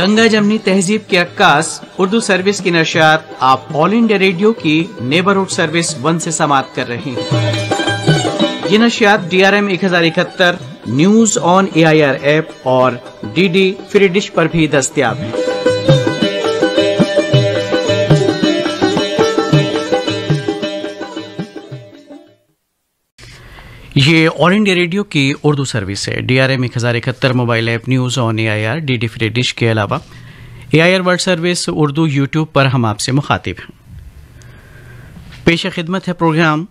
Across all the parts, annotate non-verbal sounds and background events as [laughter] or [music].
गंगा जमनी तहजीब के अक्कास उर्दू सर्विस की नशात आप ऑल इंडिया रेडियो की नेबरहुड सर्विस वन से समाप्त कर रहे हैं ये नशियात डी आर एम एक हजार इकहत्तर news on A I R app और डी डी फ्री डिश पर भी दस्तियाब है ये ऑल इंडिया रेडियो की उर्दू सर्विस है डी आर एम एक हज़ार इकहत्तर mobile app news on A I R D D free dish के अलावा A I R world service Urdu YouTube पर हम आपसे मुखातिब हैं पेश खिदमत है प्रोग्राम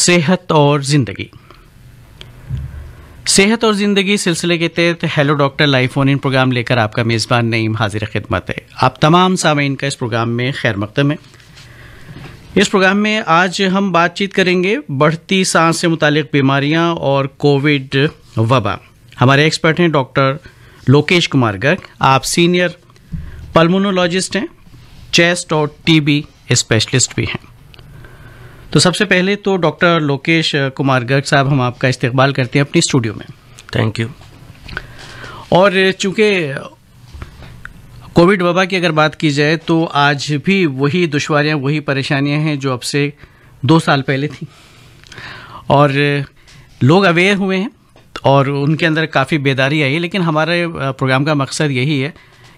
सेहत और ज़िंदगी सेहत और ज़िंदगी सिलसिले के तहत hello doctor live on in program लेकर आपका मेज़बान नईम हाजिर खिदमत है आप तमाम सामीन का इस प्रोग्राम में खैर मकदम है इस प्रोग्राम में आज हम बातचीत करेंगे बढ़ती सांस से मुतालिक बीमारियां और कोविड वबा हमारे एक्सपर्ट हैं डॉक्टर लोकेश कुमार गर्ग आप सीनियर पल्मोनोलॉजिस्ट हैं चेस्ट और टीबी स्पेशलिस्ट भी हैं तो सबसे पहले तो डॉक्टर लोकेश कुमार गर्ग साहब हम आपका इस्तेबाल करते हैं अपनी स्टूडियो में थैंक यू और चूँकि कोविड वबा की अगर बात की जाए तो आज भी वही दुशारियाँ वही परेशानियाँ हैं जो अब से दो साल पहले थी और लोग अवेयर हुए हैं और उनके अंदर काफ़ी बेदारी आई लेकिन हमारे प्रोग्राम का मकसद यही है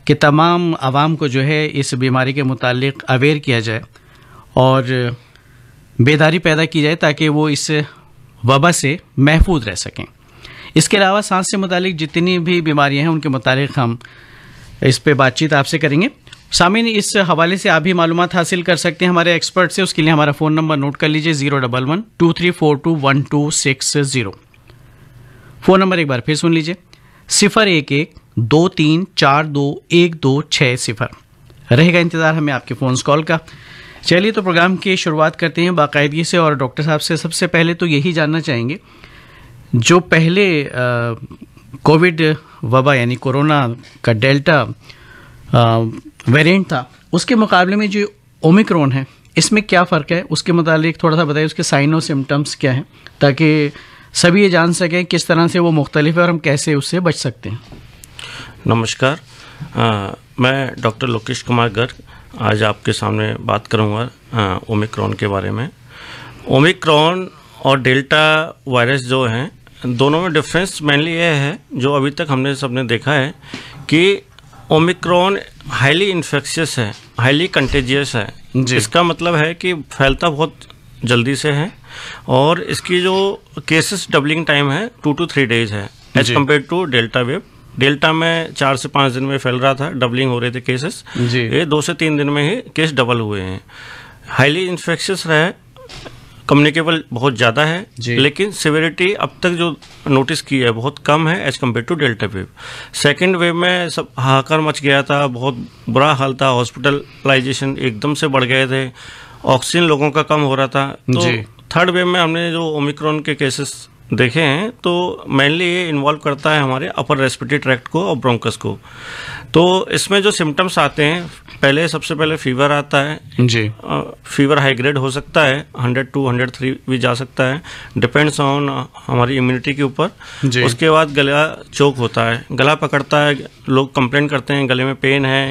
कि तमाम आवाम को जो है इस बीमारी के मुतालिक अवेयर किया जाए और बेदारी पैदा की जाए ताकि वो इस वबा से महफूज रह सकें इसके अलावा सांस से मुतालिक जितनी भी बीमारियां हैं उनके मुतालिक हम इस पर बातचीत आपसे करेंगे सामिन इस हवाले से आप भी मालूम हासिल कर सकते हैं हमारे एक्सपर्ट से उसके लिए हमारा फ़ोन नंबर नोट कर लीजिए zero double one two three four two one two six zero phone number एक बार फिर सुन लीजिए सिफ़र एक एक दो तीन चार दो एक दो छः सिफ़र रहेगा इंतज़ार हमें आपके फ़ोन कॉल का चलिए तो प्रोग्राम की शुरुआत करते हैं बाकायदगी से और डॉक्टर साहब से सबसे पहले तो यही जानना चाहेंगे जो पहले कोविड वबा यानी कोरोना का डेल्टा वेरिएंट था उसके मुकाबले में जो ओमिक्रॉन है इसमें क्या फ़र्क है उसके मतलब थोड़ा सा बताइए उसके साइन और सिम्टम्स क्या हैं ताकि सभी ये जान सकें किस तरह से वो मुख्तलिफ है और हम कैसे उससे बच सकते हैं नमस्कार आ, मैं डॉक्टर लोकेश कुमार गर्ग आज आपके सामने बात करूंगा ओमिक्रॉन के बारे में ओमिक्रॉन और डेल्टा वायरस जो हैं दोनों में डिफरेंस मेनली यह है जो अभी तक हमने सबने देखा है कि ओमिक्रॉन हाईली इन्फेक्शियस है हाईली कंटेजियस है इसका मतलब है कि फैलता बहुत जल्दी से है और इसकी जो केसेस डबलिंग टाइम है टू टू थ्री डेज है as compared to Delta wave Delta में चार से पाँच दिन में फैल रहा था डबलिंग हो रहे थे केसेस ये दो से तीन दिन में ही केस डबल हुए हैं हाईली इन्फेक्शियस रहे कम्युनिकेबल बहुत ज़्यादा है लेकिन सिवेरिटी अब तक जो नोटिस की है बहुत कम है as compared to Delta wave second wave में सब हाहाकार मच गया था बहुत बुरा हाल था हॉस्पिटलाइजेशन एकदम से बढ़ गए थे ऑक्सीजन लोगों का कम हो रहा था तो थर्ड वेव में हमने जो ओमिक्रॉन के केसेस देखें तो मेनली ये इन्वॉल्व करता है हमारे अपर रेस्पिटरी ट्रैक्ट को और ब्रोंकस को तो इसमें जो सिम्टम्स आते हैं पहले सबसे पहले फीवर आता है जी फीवर हाई ग्रेड हो सकता है 100 टू 103 भी जा सकता है डिपेंड्स ऑन हमारी इम्यूनिटी के ऊपर उसके बाद गला चोक होता है गला पकड़ता है लोग कंप्लेन करते हैं गले में पेन है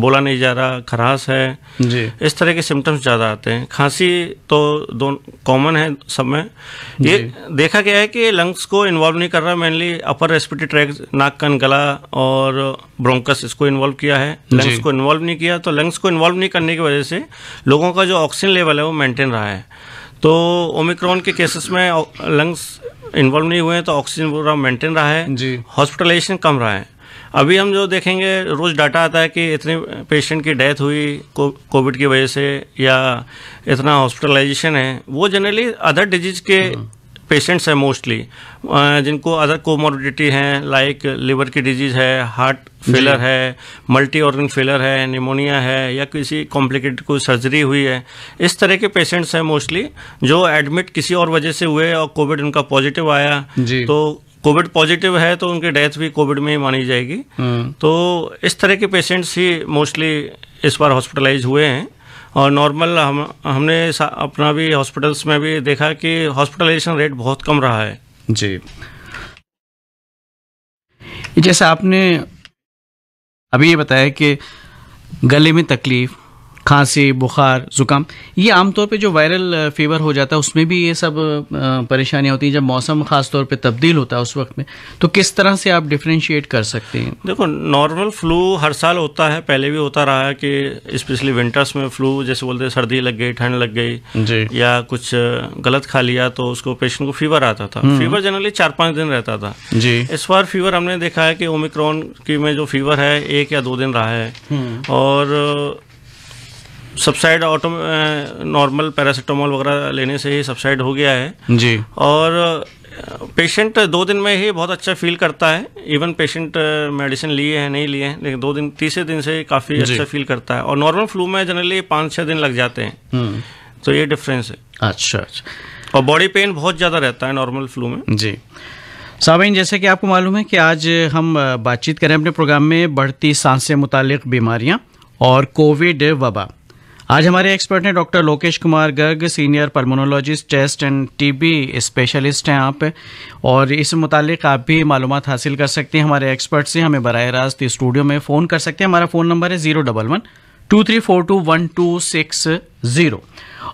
बोला नहीं जा रहा खराश है जी इस तरह के सिम्टम्स ज़्यादा आते हैं खांसी तो दोनों कॉमन है सब में ये देखा गया है कि लंग्स को इन्वॉल्व नहीं कर रहा मेनली अपर रेस्पिटरी ट्रैक नाक कन गला और ब्रोंकस इसको इन्वॉल्व किया है लंग्स को इन्वॉल्व नहीं किया तो लंग्स को इन्वॉल्व नहीं करने की वजह से लोगों का जो ऑक्सीजन लेवल है वो मेनटेन रहा है तो ओमिक्रॉन के केसेस में लंग्स इन्वॉल्व नहीं हुए हैं तो ऑक्सीजन पूरा मेंटेन रहा है जी हॉस्पिटलाइजेशन कम रहा है अभी हम जो देखेंगे रोज़ डाटा आता है कि इतने पेशेंट की डेथ हुई कोविड की वजह से या इतना हॉस्पिटलाइजेशन है वो जनरली अदर डिजीज के पेशेंट्स हम्म। हैं मोस्टली जिनको अदर कोमोरबिडिटी हैं लाइक लिवर की डिजीज़ है हार्ट फेलर है मल्टी ऑर्गन फेलर है निमोनिया है या किसी कॉम्प्लिकेटेड कोई सर्जरी हुई है इस तरह के पेशेंट्स हैं मोस्टली जो एडमिट किसी और वजह से हुए और कोविड उनका पॉजिटिव आया तो कोविड पॉजिटिव है तो उनकी डेथ भी कोविड में ही मानी जाएगी हम्म। तो इस तरह के पेशेंट्स ही मोस्टली इस बार हॉस्पिटलाइज हुए हैं और नॉर्मल हम हमने अपना भी हॉस्पिटल्स में भी देखा कि हॉस्पिटलाइजेशन रेट बहुत कम रहा है जी जैसे आपने अभी ये बताया कि गले में तकलीफ़ खांसी बुखार ज़ुकाम ये आमतौर पे जो वायरल फीवर हो जाता है उसमें भी ये सब परेशानियाँ होती हैं जब मौसम ख़ास तौर पे तब्दील होता है उस वक्त में तो किस तरह से आप डिफ्रेंशिएट कर सकते हैं देखो नॉर्मल फ्लू हर साल होता है पहले भी होता रहा है कि स्पेशली विंटर्स में फ्लू जैसे बोलते हैं सर्दी लग गई ठंड लग गई या कुछ गलत खा लिया तो उसको पेशेंट को फीवर आता था फीवर जनरली चार पाँच दिन रहता था जी इस बार फीवर हमने देखा है कि ओमिक्रॉन की में जो फीवर है एक या दो दिन रहा है हम्म। और सबसाइड ऑटो नॉर्मल पैरासीटामोल वगैरह लेने से ही सबसाइड हो गया है जी और पेशेंट दो दिन में ही बहुत अच्छा फील करता है इवन पेशेंट मेडिसिन लिए हैं नहीं लिए हैं लेकिन दो दिन तीसरे दिन से काफ़ी अच्छा फील करता है और नॉर्मल फ्लू में जनरली पाँच छः दिन लग जाते हैं हम्म। तो ये डिफरेंस है अच्छा अच्छा और बॉडी पेन बहुत ज़्यादा रहता है नॉर्मल फ्लू में जी सामीन जैसे कि आपको मालूम है कि आज हम बातचीत करें अपने प्रोग्राम में बढ़ती सांस से मुतल बीमारियाँ और कोविड वबा आज हमारे एक्सपर्ट हैं doctor Lokesh Kumar Garg senior pulmonologist chest and TB specialist हैं आप और इस मुतालिक आप भी मालूम हासिल कर सकते हैं हमारे एक्सपर्ट से हमें बर रास्त स्टूडियो में फ़ोन कर सकते हैं हमारा फ़ोन नंबर है zero double one two three four two one two six zero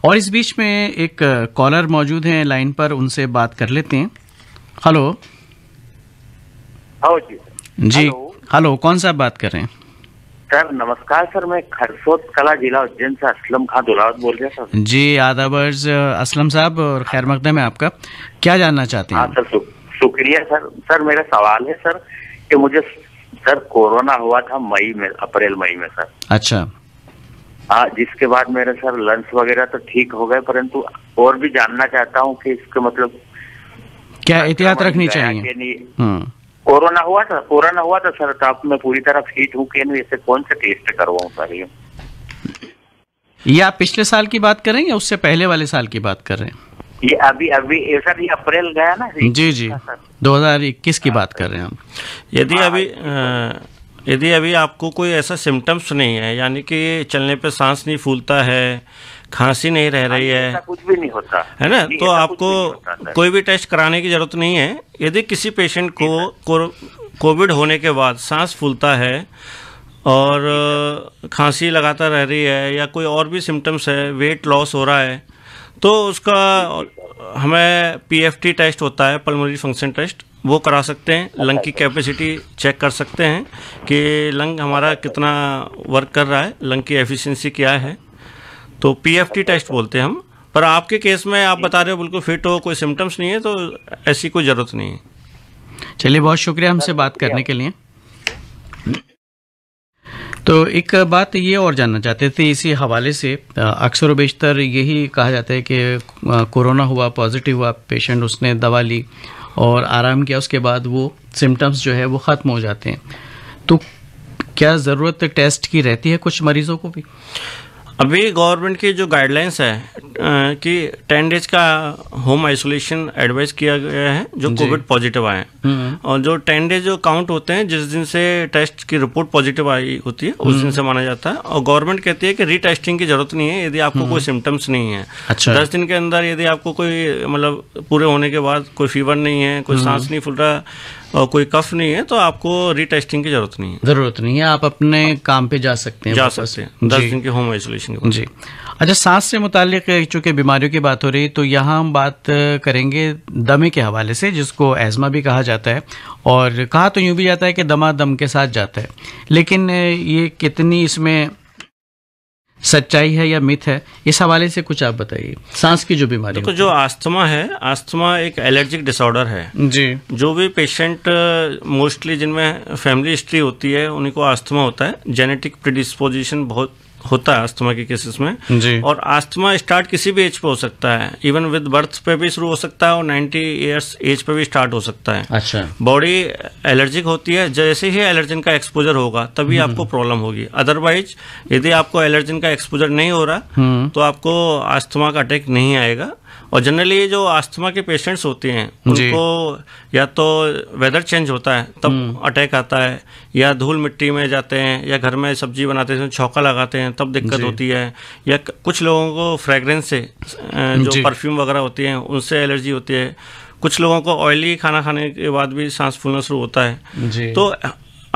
और इस बीच में एक कॉलर मौजूद हैं लाइन पर उनसे बात कर लेते हैं हेलो हाँ, जी हेलो कौन सा बात कर रहे हैं सर नमस्कार सर मैं खरसोत कला जिला उज्जैन से असलम खान दुलावत बोल रहा सर जी आदाबर्ज असलम साहब और खैर मकदम है आपका क्या जानना चाहते हैं हाँ, सर शुक्रिया सर सर मेरा सवाल है सर कि मुझे सर कोरोना हुआ था मई में अप्रैल मई में सर अच्छा हाँ जिसके बाद मेरे सर लंच वगैरह तो ठीक हो गए परंतु और भी जानना चाहता हूँ कि इसके मतलब क्या एहतियात रखनी चाहिए कोरोना हुआ था कोरोना हुआ था सर तो आप मैं पूरी तरह फिट हूँ कि नहीं ऐसे कौन सा टेस्ट करवाऊँ सर ये ये आप पिछले साल की बात करें या उससे पहले वाले साल की बात कर रहे हैं ये अभी अभी सर ये अप्रैल गया ना जी जी हाँ, दो हजार इक्कीस की बात कर रहे हैं हम यदि अभी यदि अभी आपको कोई ऐसा सिम्टम्स नहीं है यानी कि चलने पे सांस नहीं फूलता है खांसी नहीं रह रही है कुछ भी नहीं होता है ना तो आपको भी कोई भी टेस्ट कराने की जरूरत नहीं है यदि किसी पेशेंट को कोविड होने के बाद सांस फूलता है और खांसी लगातार रह रही है या कोई और भी सिम्टम्स है वेट लॉस हो रहा है तो उसका हमें पीएफटी टेस्ट होता है पल्मोनरी फंक्शन टेस्ट वो करा सकते हैं लंग अच्छा, की कैपेसिटी अच्छा। चेक कर सकते हैं कि लंग हमारा अच्छा, कितना वर्क कर रहा है लंग की एफिशिएंसी क्या है तो पीएफटी टेस्ट अच्छा, अच्छा। बोलते हैं हम पर आपके केस में आप बता रहे हो बिल्कुल फिट हो कोई सिम्टम्स नहीं है तो ऐसी कोई ज़रूरत नहीं है चलिए बहुत शुक्रिया हमसे बात करने के लिए तो एक बात ये और जानना चाहते थे इसी हवाले से अक्सर बेशतर यही कहा जाता है कि कोरोना हुआ पॉजिटिव हुआ पेशेंट उसने दवा ली और आराम किया उसके बाद वो सिम्टम्स जो है वो ख़त्म हो जाते हैं तो क्या ज़रूरत टेस्ट की रहती है कुछ मरीज़ों को भी अभी गवर्नमेंट की जो गाइडलाइंस है कि टेन डेज का होम आइसोलेशन एडवाइस किया गया है जो कोविड पॉजिटिव आए हम्म। और जो टेन डेज जो काउंट होते हैं जिस दिन से टेस्ट की रिपोर्ट पॉजिटिव आई होती है उस दिन हम्म। से माना जाता है और गवर्नमेंट कहती है कि रीटेस्टिंग की जरूरत नहीं है यदि आपको कोई सिम्टम्स नहीं है अच्छा दस दिन के अंदर यदि आपको कोई मतलब पूरे होने के बाद कोई फीवर नहीं है कोई हम्म। सांस नहीं फूल रहा और कोई कफ नहीं है तो आपको रिटेस्टिंग की जरूरत नहीं है जरूरत नहीं है आप अपने काम पे जा सकते हैं जा सकते हैं दस दिन के होम आइसोलेशन जी अच्छा सांस से मुतालिक चूँकि बीमारियों की बात हो रही तो यहाँ हम बात करेंगे दमे के हवाले से जिसको एजमा भी कहा जाता है और कहा तो यूँ भी जाता है कि दमा दम के साथ जाता है लेकिन ये कितनी इसमें सच्चाई है या मिथ है इस हवाले से कुछ आप बताइए सांस की जो बीमारी तो जो आस्थमा है आस्थमा एक एलर्जिक डिसऑर्डर है जी जो भी पेशेंट मोस्टली जिनमें फैमिली हिस्ट्री होती है उन्हीं को आस्थमा होता है जेनेटिक प्रिडिस्पोजिशन बहुत होता है अस्थमा के केसेस में जी और अस्थमा स्टार्ट किसी भी एज पे हो सकता है इवन विद बर्थ पे भी शुरू हो सकता है और 90 इयर्स एज पे भी स्टार्ट हो सकता है अच्छा बॉडी एलर्जिक होती है जैसे ही एलर्जिन का एक्सपोजर होगा तभी हम्म। आपको प्रॉब्लम होगी अदरवाइज यदि आपको एलर्जन का एक्सपोजर नहीं हो रहा हम्म। तो आपको अस्थमा का अटैक नहीं आएगा और जनरली जो आस्थमा के पेशेंट्स होते हैं उनको या तो वेदर चेंज होता है तब अटैक हम्म। आता है या धूल मिट्टी में जाते हैं या घर में सब्जी बनाते हैं छौका लगाते हैं तब दिक्कत होती है या कुछ लोगों को फ्रेगरेंस से जो परफ्यूम वगैरह होती हैं उनसे एलर्जी होती है कुछ लोगों को ऑयली खाना खाने के बाद भी सांस फूलना शुरू होता है तो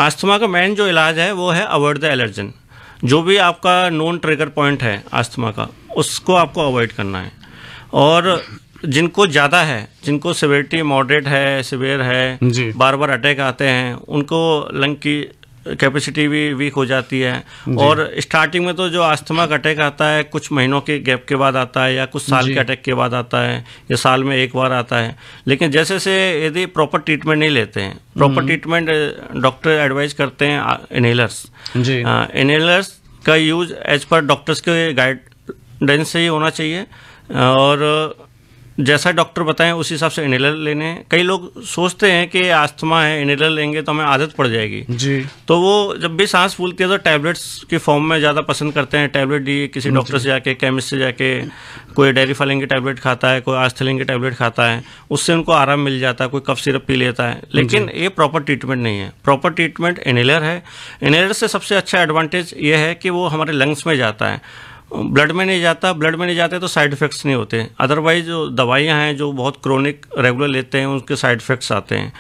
आस्थमा का मेन जो इलाज है वो है अवॉइड द एलर्जन जो भी आपका नॉन ट्रिगर पॉइंट है आस्थमा का उसको आपको अवॉइड करना है और जिनको ज़्यादा है जिनको सिवेरिटी मॉडरेट है सिवेर है बार बार अटैक आते हैं उनको लंग की कैपेसिटी भी वीक हो जाती है और स्टार्टिंग में तो जो आस्थमा का अटैक आता है कुछ महीनों के गैप के बाद आता है या कुछ साल के अटैक के बाद आता है या साल में एक बार आता है लेकिन जैसे से यदि प्रॉपर ट्रीटमेंट नहीं लेते हैं प्रॉपर ट्रीटमेंट डॉक्टर एडवाइज करते हैं इनहेलर्स इनहेलर्स का यूज एज पर डॉक्टर्स के गाइडेंस से ही होना चाहिए और जैसा डॉक्टर बताएं उस हिसाब से इनहेलर लेने कई लोग सोचते हैं कि आस्थमा है इनहेलर लेंगे तो हमें आदत पड़ जाएगी जी तो वो जब भी सांस फूलती है तो टैबलेट्स के फॉर्म में ज़्यादा पसंद करते हैं टैबलेट दिए किसी डॉक्टर से जाके केमिस्ट से जाके कोई डेरीफालिन की टैबलेट खाता है कोई आस्थलिंग की टैबलेट खाता है उससे उनको आराम मिल जाता है कोई कफ सिरप पी लेता है लेकिन ये प्रॉपर ट्रीटमेंट नहीं है प्रॉपर ट्रीटमेंट इनहेलर है इनहेलर से सबसे अच्छा एडवांटेज ये है कि वो हमारे लंग्स में जाता है ब्लड में नहीं जाता ब्लड में नहीं जाते तो साइड इफ़ेक्ट्स नहीं होते अदरवाइज जो दवाइयाँ हैं जो बहुत क्रोनिक रेगुलर लेते हैं उनके साइड इफ़ेक्ट्स आते हैं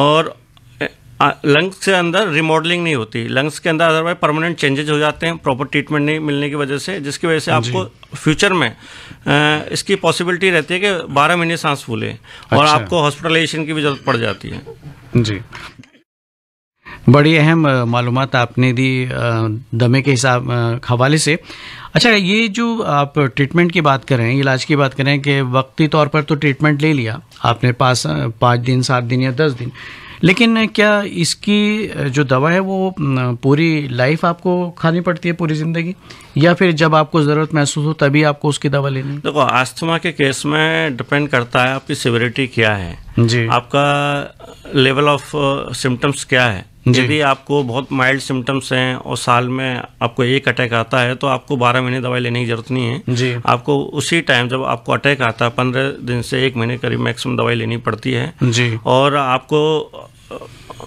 और लंग्स के अंदर रिमॉडलिंग नहीं होती लंग्स के अंदर अदरवाइज परमानेंट चेंजेज हो जाते हैं प्रॉपर ट्रीटमेंट नहीं मिलने की वजह से जिसकी वजह से हाँ आपको फ्यूचर में आ, इसकी पॉसिबिलिटी रहती है कि बारह महीने सांस फूले अच्छा। और आपको हॉस्पिटलाइजेशन की भी जरूरत पड़ जाती है जी बड़ी अहम मालूम आपने दी दमे के हिसाब हवाले से अच्छा ये जो आप ट्रीटमेंट की बात करें इलाज की बात करें कि वक्ती तौर पर तो ट्रीटमेंट ले लिया आपने पास पाँच दिन सात दिन या दस दिन लेकिन क्या इसकी जो दवा है वो पूरी लाइफ आपको खानी पड़ती है पूरी ज़िंदगी या फिर जब आपको ज़रूरत महसूस हो तभी आपको उसकी दवा लेनी देखो आस्थमा के केस में डिपेंड करता है आपकी सिविरिटी क्या है जी आपका लेवल ऑफ सिम्टम्स क्या है यदि आपको बहुत माइल्ड सिम्टम्स हैं और साल में आपको एक अटैक आता है तो आपको बारह महीने दवाई लेने की जरूरत नहीं है जी आपको उसी टाइम जब आपको अटैक आता है पंद्रह दिन से एक महीने करीब मैक्सिमम दवाई लेनी पड़ती है जी और आपको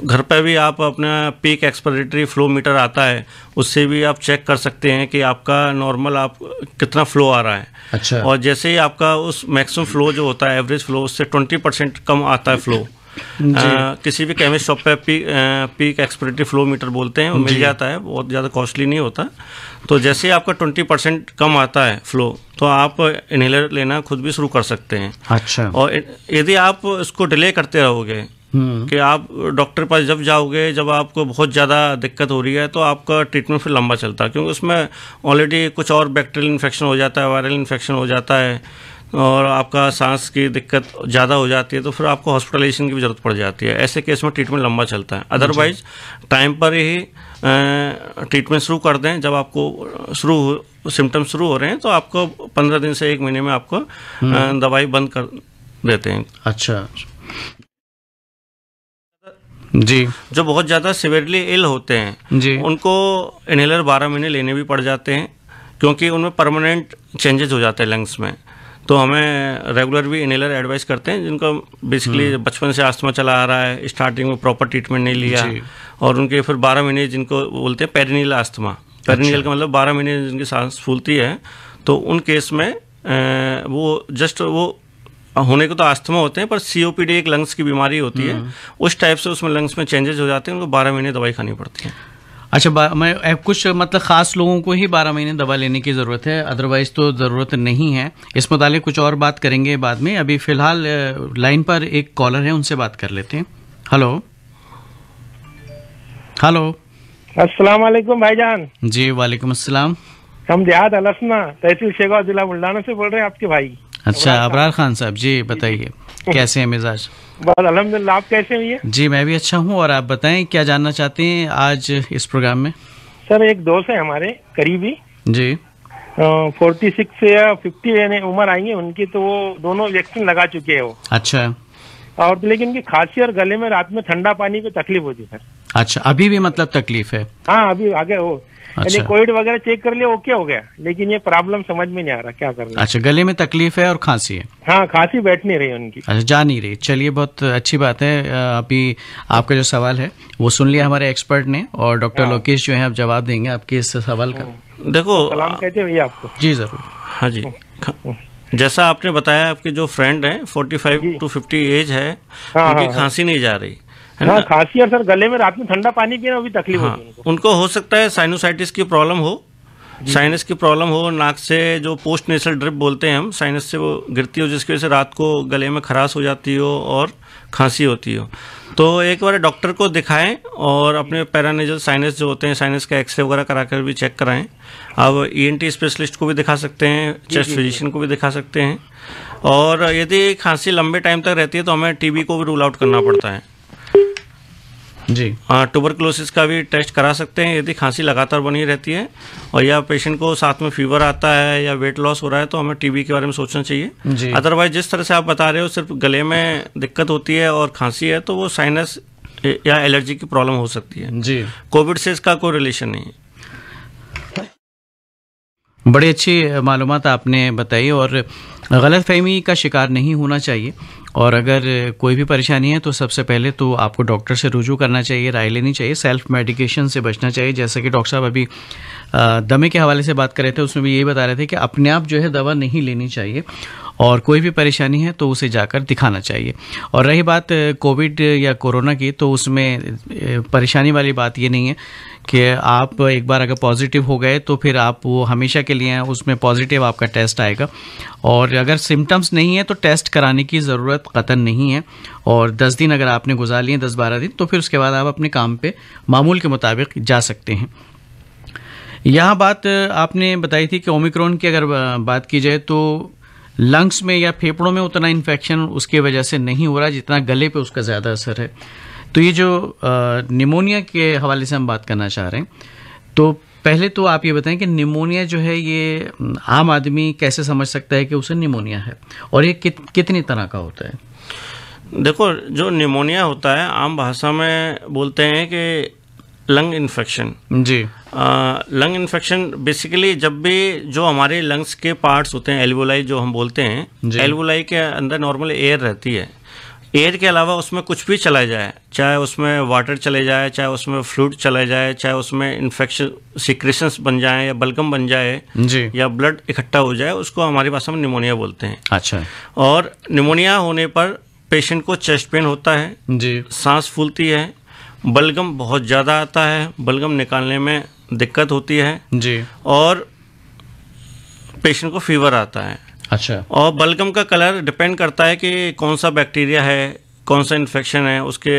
घर पर भी आप अपना पीक एक्सपरेटरी फ्लो मीटर आता है उससे भी आप चेक कर सकते हैं कि आपका नॉर्मल आप कितना फ्लो आ रहा है अच्छा और जैसे ही आपका उस मैक्सिमम फ्लो जो होता है एवरेज फ्लो उससे ट्वेंटी परसेंट कम आता है फ्लो आ, किसी भी केमिस्ट शॉप पे p, peak expiratory flow meter बोलते हैं वो मिल जाता है बहुत ज़्यादा कॉस्टली नहीं होता तो जैसे ही आपका ट्वेंटी परसेंट कम आता है फ्लो तो आप इन्हेलर लेना खुद भी शुरू कर सकते हैं अच्छा और यदि आप इसको डिले करते रहोगे हम्म। कि आप डॉक्टर के पास जब जाओगे जब आपको बहुत ज़्यादा दिक्कत हो रही है तो आपका ट्रीटमेंट फिर लंबा चलता है क्योंकि उसमें ऑलरेडी कुछ और बैक्टीरियल इन्फेक्शन हो जाता है वायरल इन्फेक्शन हो जाता है और आपका सांस की दिक्कत ज़्यादा हो जाती है तो फिर आपको हॉस्पिटलाइजेशन की ज़रूरत पड़ जाती है ऐसे केस में ट्रीटमेंट लंबा चलता है अदरवाइज टाइम पर ही ट्रीटमेंट शुरू कर दें जब आपको शुरू सिम्टम्स शुरू हो रहे हैं तो आपको पंद्रह दिन से एक महीने में आपको हम्म। दवाई बंद कर देते हैं अच्छा जी जो बहुत ज़्यादा सिवियरली इल होते हैं जी उनको इनहेलर बारह महीने लेने भी पड़ जाते हैं क्योंकि उनमें परमानेंट चेंजेस हो जाते हैं लंग्स में तो हमें रेगुलर भी इनहेलर एडवाइस करते हैं जिनका बेसिकली हम्म। बचपन से आस्थमा चला आ रहा है स्टार्टिंग में प्रॉपर ट्रीटमेंट नहीं लिया और उनके फिर बारह महीने जिनको बोलते हैं पेरिनियल आस्थमा पेरिनियल का मतलब बारह महीने जिनकी सांस फूलती है तो उन केस में वो जस्ट वो होने को तो आस्थमा होते हैं पर सीओपीडी एक लंग्स की बीमारी होती है हम्म। उस टाइप से उसमें लंग्स में चेंजेस हो जाते हैं उनको बारह महीने दवाई खानी पड़ती है अच्छा मैं कुछ मतलब ख़ास लोगों को ही बारह महीने दवा लेने की ज़रूरत है अदरवाइज़ तो ज़रूरत नहीं है इस मुताले कुछ और बात करेंगे बाद में अभी फ़िलहाल लाइन पर एक कॉलर है उनसे बात कर लेते हैं हेलो हेलो अस्सलाम वालेकुम भाईजान जी वालेकुम अस्सलाम हम जहाद अलसना तहसील शेगा जिला बुल्डाना से बोल रहे हैं आपके भाई अच्छा अबरार खान साहब जी बताइए [laughs] कैसे हैं मिजाज बहुत अलहमदिल्ला आप कैसे हैं जी मैं भी अच्छा हूँ और आप बताएं क्या जानना चाहते हैं आज इस प्रोग्राम में सर एक दोस्त है हमारे करीबी जी फोर्टी सिक्स या फिफ्टी उम्र आई है उनकी तो वो दोनों वैक्सीन लगा चुके हैं वो अच्छा और तो लेकिन खांसी और गले में रात में ठंडा पानी पे तकलीफ होती है सर अच्छा अभी भी मतलब तकलीफ है हाँ अभी आगे हो अच्छा। कोविड वगैरह चेक कर लिया ओके हो गया लेकिन ये प्रॉब्लम समझ में नहीं आ रहा क्या कर रहा अच्छा गले में तकलीफ है और खांसी है हाँ खांसी बैठ नहीं रही उनकी अच्छा जा नहीं रही चलिए बहुत अच्छी बात है अभी आपका जो सवाल है वो सुन लिया हमारे एक्सपर्ट ने और डॉक्टर हाँ। लोकेश जो है आप जवाब देंगे आपके इस सवाल का हाँ। देखो सलाम कहते भैया आपको जी जरूर हाँ जी जैसा आपने बताया आपके जो फ्रेंड हैं 45 टू 50 एज है उनकी हाँ, खांसी नहीं जा रही है ना हाँ, खांसी और सर गले में रात में ठंडा पानी पीना भी तकलीफ हाँ, होती है उनको।, हो सकता है साइनोसाइटिस की प्रॉब्लम हो साइनस की प्रॉब्लम हो नाक से जो पोस्ट नेसल ड्रिप बोलते हैं हम साइनस से वो गिरती हो जिसकी वजह से रात को गले में खराश हो जाती हो और खांसी होती हो तो एक बार डॉक्टर को दिखाएं और अपने पैरानेजल साइनस जो होते हैं साइनस का एक्सरे वगैरह करा कर भी चेक कराएं अब ईएनटी e स्पेशलिस्ट को भी दिखा सकते हैं चेस्ट फिजिशियन को भी दिखा सकते हैं और यदि खांसी लंबे टाइम तक रहती है तो हमें टीबी को भी रूल आउट करना पड़ता है जी ट्यूबरक्लोसिस का भी टेस्ट करा सकते हैं यदि खांसी लगातार बनी रहती है और या पेशेंट को साथ में फीवर आता है या वेट लॉस हो रहा है तो हमें टीबी के बारे में सोचना चाहिए अदरवाइज जिस तरह से आप बता रहे हो सिर्फ गले में दिक्कत होती है और खांसी है तो वो साइनस या एलर्जी की प्रॉब्लम हो सकती है जी कोविड से इसका कोई रिलेशन नहीं है बड़ी अच्छी मालूम आपने बताई और गलत फहमी का शिकार नहीं होना चाहिए और अगर कोई भी परेशानी है तो सबसे पहले तो आपको डॉक्टर से रुजू करना चाहिए राय लेनी चाहिए सेल्फ मेडिकेशन से बचना चाहिए जैसा कि डॉक्टर साहब अभी दमे के हवाले से बात कर रहे थे उसमें भी यही बता रहे थे कि अपने आप जो है दवा नहीं लेनी चाहिए और कोई भी परेशानी है तो उसे जाकर दिखाना चाहिए और रही बात कोविड या कोरोना की तो उसमें परेशानी वाली बात ये नहीं है कि आप एक बार अगर पॉजिटिव हो गए तो फिर आप वो हमेशा के लिए उसमें पॉजिटिव आपका टेस्ट आएगा और अगर सिम्टम्स नहीं है तो टेस्ट कराने की ज़रूरत कतन नहीं है और 10 दिन अगर आपने गुजार लिए 10-12 दिन तो फिर उसके बाद आप अपने काम पे मामूल के मुताबिक जा सकते हैं यह बात आपने बताई थी कि ओमिक्रॉन की अगर बात की जाए तो लंग्स में या फेफड़ों में उतना इन्फेक्शन उसकी वजह से नहीं हो रहा जितना गले पे उसका ज़्यादा असर है तो ये जो निमोनिया के हवाले से हम बात करना चाह रहे हैं तो पहले तो आप ये बताएं कि निमोनिया जो है ये आम आदमी कैसे समझ सकता है कि उसे निमोनिया है और ये कित, कितनी तरह का होता है देखो जो निमोनिया होता है आम भाषा में बोलते हैं कि लंग इन्फेक्शन जी आ, लंग इन्फेक्शन बेसिकली जब भी जो हमारे लंग्स के पार्ट्स होते हैं एल्वोलाई जो हम बोलते हैं एल्वोलाई के अंदर नॉर्मल एयर रहती है एयर के अलावा उसमें कुछ भी चला जाए चाहे उसमें वाटर चले जाए चाहे उसमें फ्लूड चले जाए चाहे उसमें इन्फेक्शन सिक्रेशंस बन जाए या बलगम बन जाए जी या ब्लड इकट्ठा हो जाए उसको हमारी भाषा में निमोनिया बोलते हैं अच्छा और निमोनिया होने पर पेशेंट को चेस्ट पेन होता है जी सांस फूलती है बलगम बहुत ज़्यादा आता है बलगम निकालने में दिक्कत होती है जी और पेशेंट को फीवर आता है अच्छा और बलगम का कलर डिपेंड करता है कि कौन सा बैक्टीरिया है कौन सा इन्फेक्शन है उसके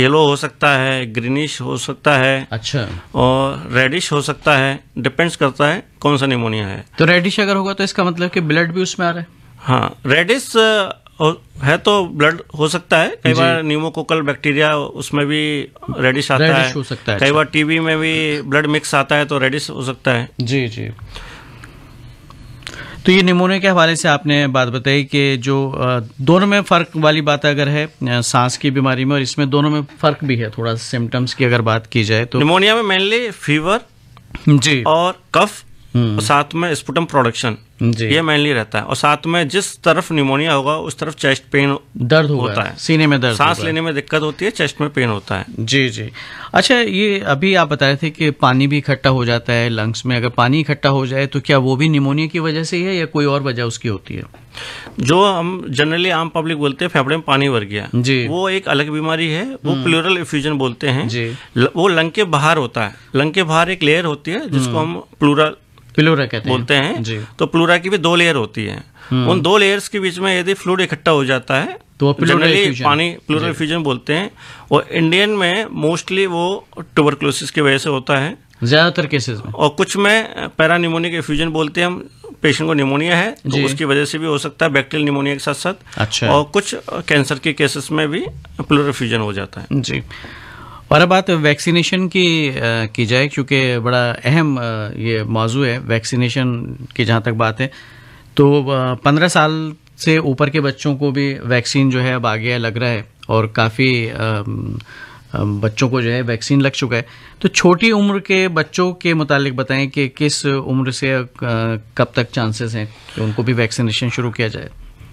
येलो हो सकता है ग्रीनिश हो सकता है अच्छा और रेडिश हो सकता है डिपेंड्स करता है कौन सा निमोनिया है तो रेडिश अगर होगा तो इसका मतलब कि ब्लड भी उसमें आ रहा है हाँ रेडिश है तो ब्लड हो सकता है कई बार न्यूमोकोकल बैक्टीरिया उसमें भी रेडिश आता रेडिश है हो सकता है कई अच्छा। बार टीबी में भी ब्लड मिक्स आता है तो रेडिश हो सकता है जी जी तो ये निमोनिया के हवाले से आपने बात बताई कि जो दोनों में फ़र्क वाली बात अगर है सांस की बीमारी में और इसमें दोनों में फ़र्क भी है थोड़ा सिम्टम्स की अगर बात की जाए तो निमोनिया में मेनली फीवर जी और कफ और हम्म। साथ में स्पुटम प्रोडक्शन ये मेनली रहता है और साथ में जिस तरफ निमोनिया होगा उस तरफ चेस्ट पेन दर्द हो होता है सीने में दर्द सांस लेने में दिक्कत होती है चेस्ट में पेन होता है जी जी अच्छा ये अभी आप बता रहे थे कि पानी भी इकट्ठा हो जाता है लंग्स में अगर पानी इकट्ठा हो जाए तो क्या वो भी निमोनिया की वजह से है या कोई और वजह उसकी होती है जो हम जनरली आम पब्लिक बोलते हैं फेफड़े में पानी भर गया जी वो एक अलग बीमारी है वो प्लूरल हम्म। इफ्यूजन बोलते हैं जी वो लंग के बाहर होता है लंग के बाहर एक लेयर होती है जिसको हम्म। हम प्लूरल प्लूरा कहते बोलते हैं, हैं। जी। तो प्लूरा की भी दो लेयर होती है हम्म। उन दो लेयर्स के बीच में यदि फ्लूड इकट्ठा हो जाता है तो जनरली पानी प्लूरल फ्यूजन बोलते हैं और इंडियन में मोस्टली वो ट्यूबरक्लोसिस की वजह से होता है ज़्यादातर केसेस में और कुछ में पैरा पैरानिमोनिक फ्यूजन बोलते हैं हम पेशेंट को निमोनिया है तो उसकी वजह से भी हो सकता है बैक्टीरियल निमोनिया के साथ साथ अच्छा और कुछ कैंसर के केसेस में भी प्लूरल फ्यूजन हो जाता है जी और अब बात वैक्सीनेशन की की जाए क्योंकि बड़ा अहम ये मौजू है वैक्सीनेशन की जहाँ तक बात है तो पंद्रह साल से ऊपर के बच्चों को भी वैक्सीन जो है अब आ गया लग रहा है और काफ़ी बच्चों को जो है वैक्सीन लग चुका है तो छोटी उम्र के बच्चों के मुतालिक बताएं कि किस उम्र से कब तक चांसेस हैं कि उनको भी वैक्सीनेशन शुरू किया जाए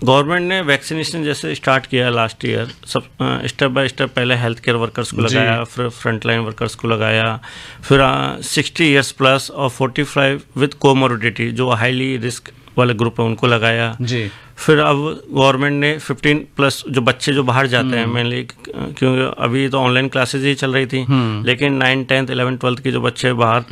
गवर्नमेंट ने वैक्सीनेशन जैसे स्टार्ट किया लास्ट ईयर सब स्टेप बाय स्टेप पहले हेल्थ केयर वर्कर्स को लगाया फिर फ्रंट लाइन वर्कर्स को लगाया फिर सिक्सटी ईयर्स प्लस और फोर्टी फाइव विथ कोमोडिटी जो हाईली रिस्क वाले ग्रुप है उनको लगाया जी फिर अब गवर्नमेंट ने 15 प्लस जो बच्चे जो बाहर जाते हैं मेनली हम्म। क्योंकि अभी तो ऑनलाइन क्लासेज ही चल रही थी हम्म। लेकिन नाइन टेंथ इलेवन ट्वेल्थ के जो बच्चे बाहर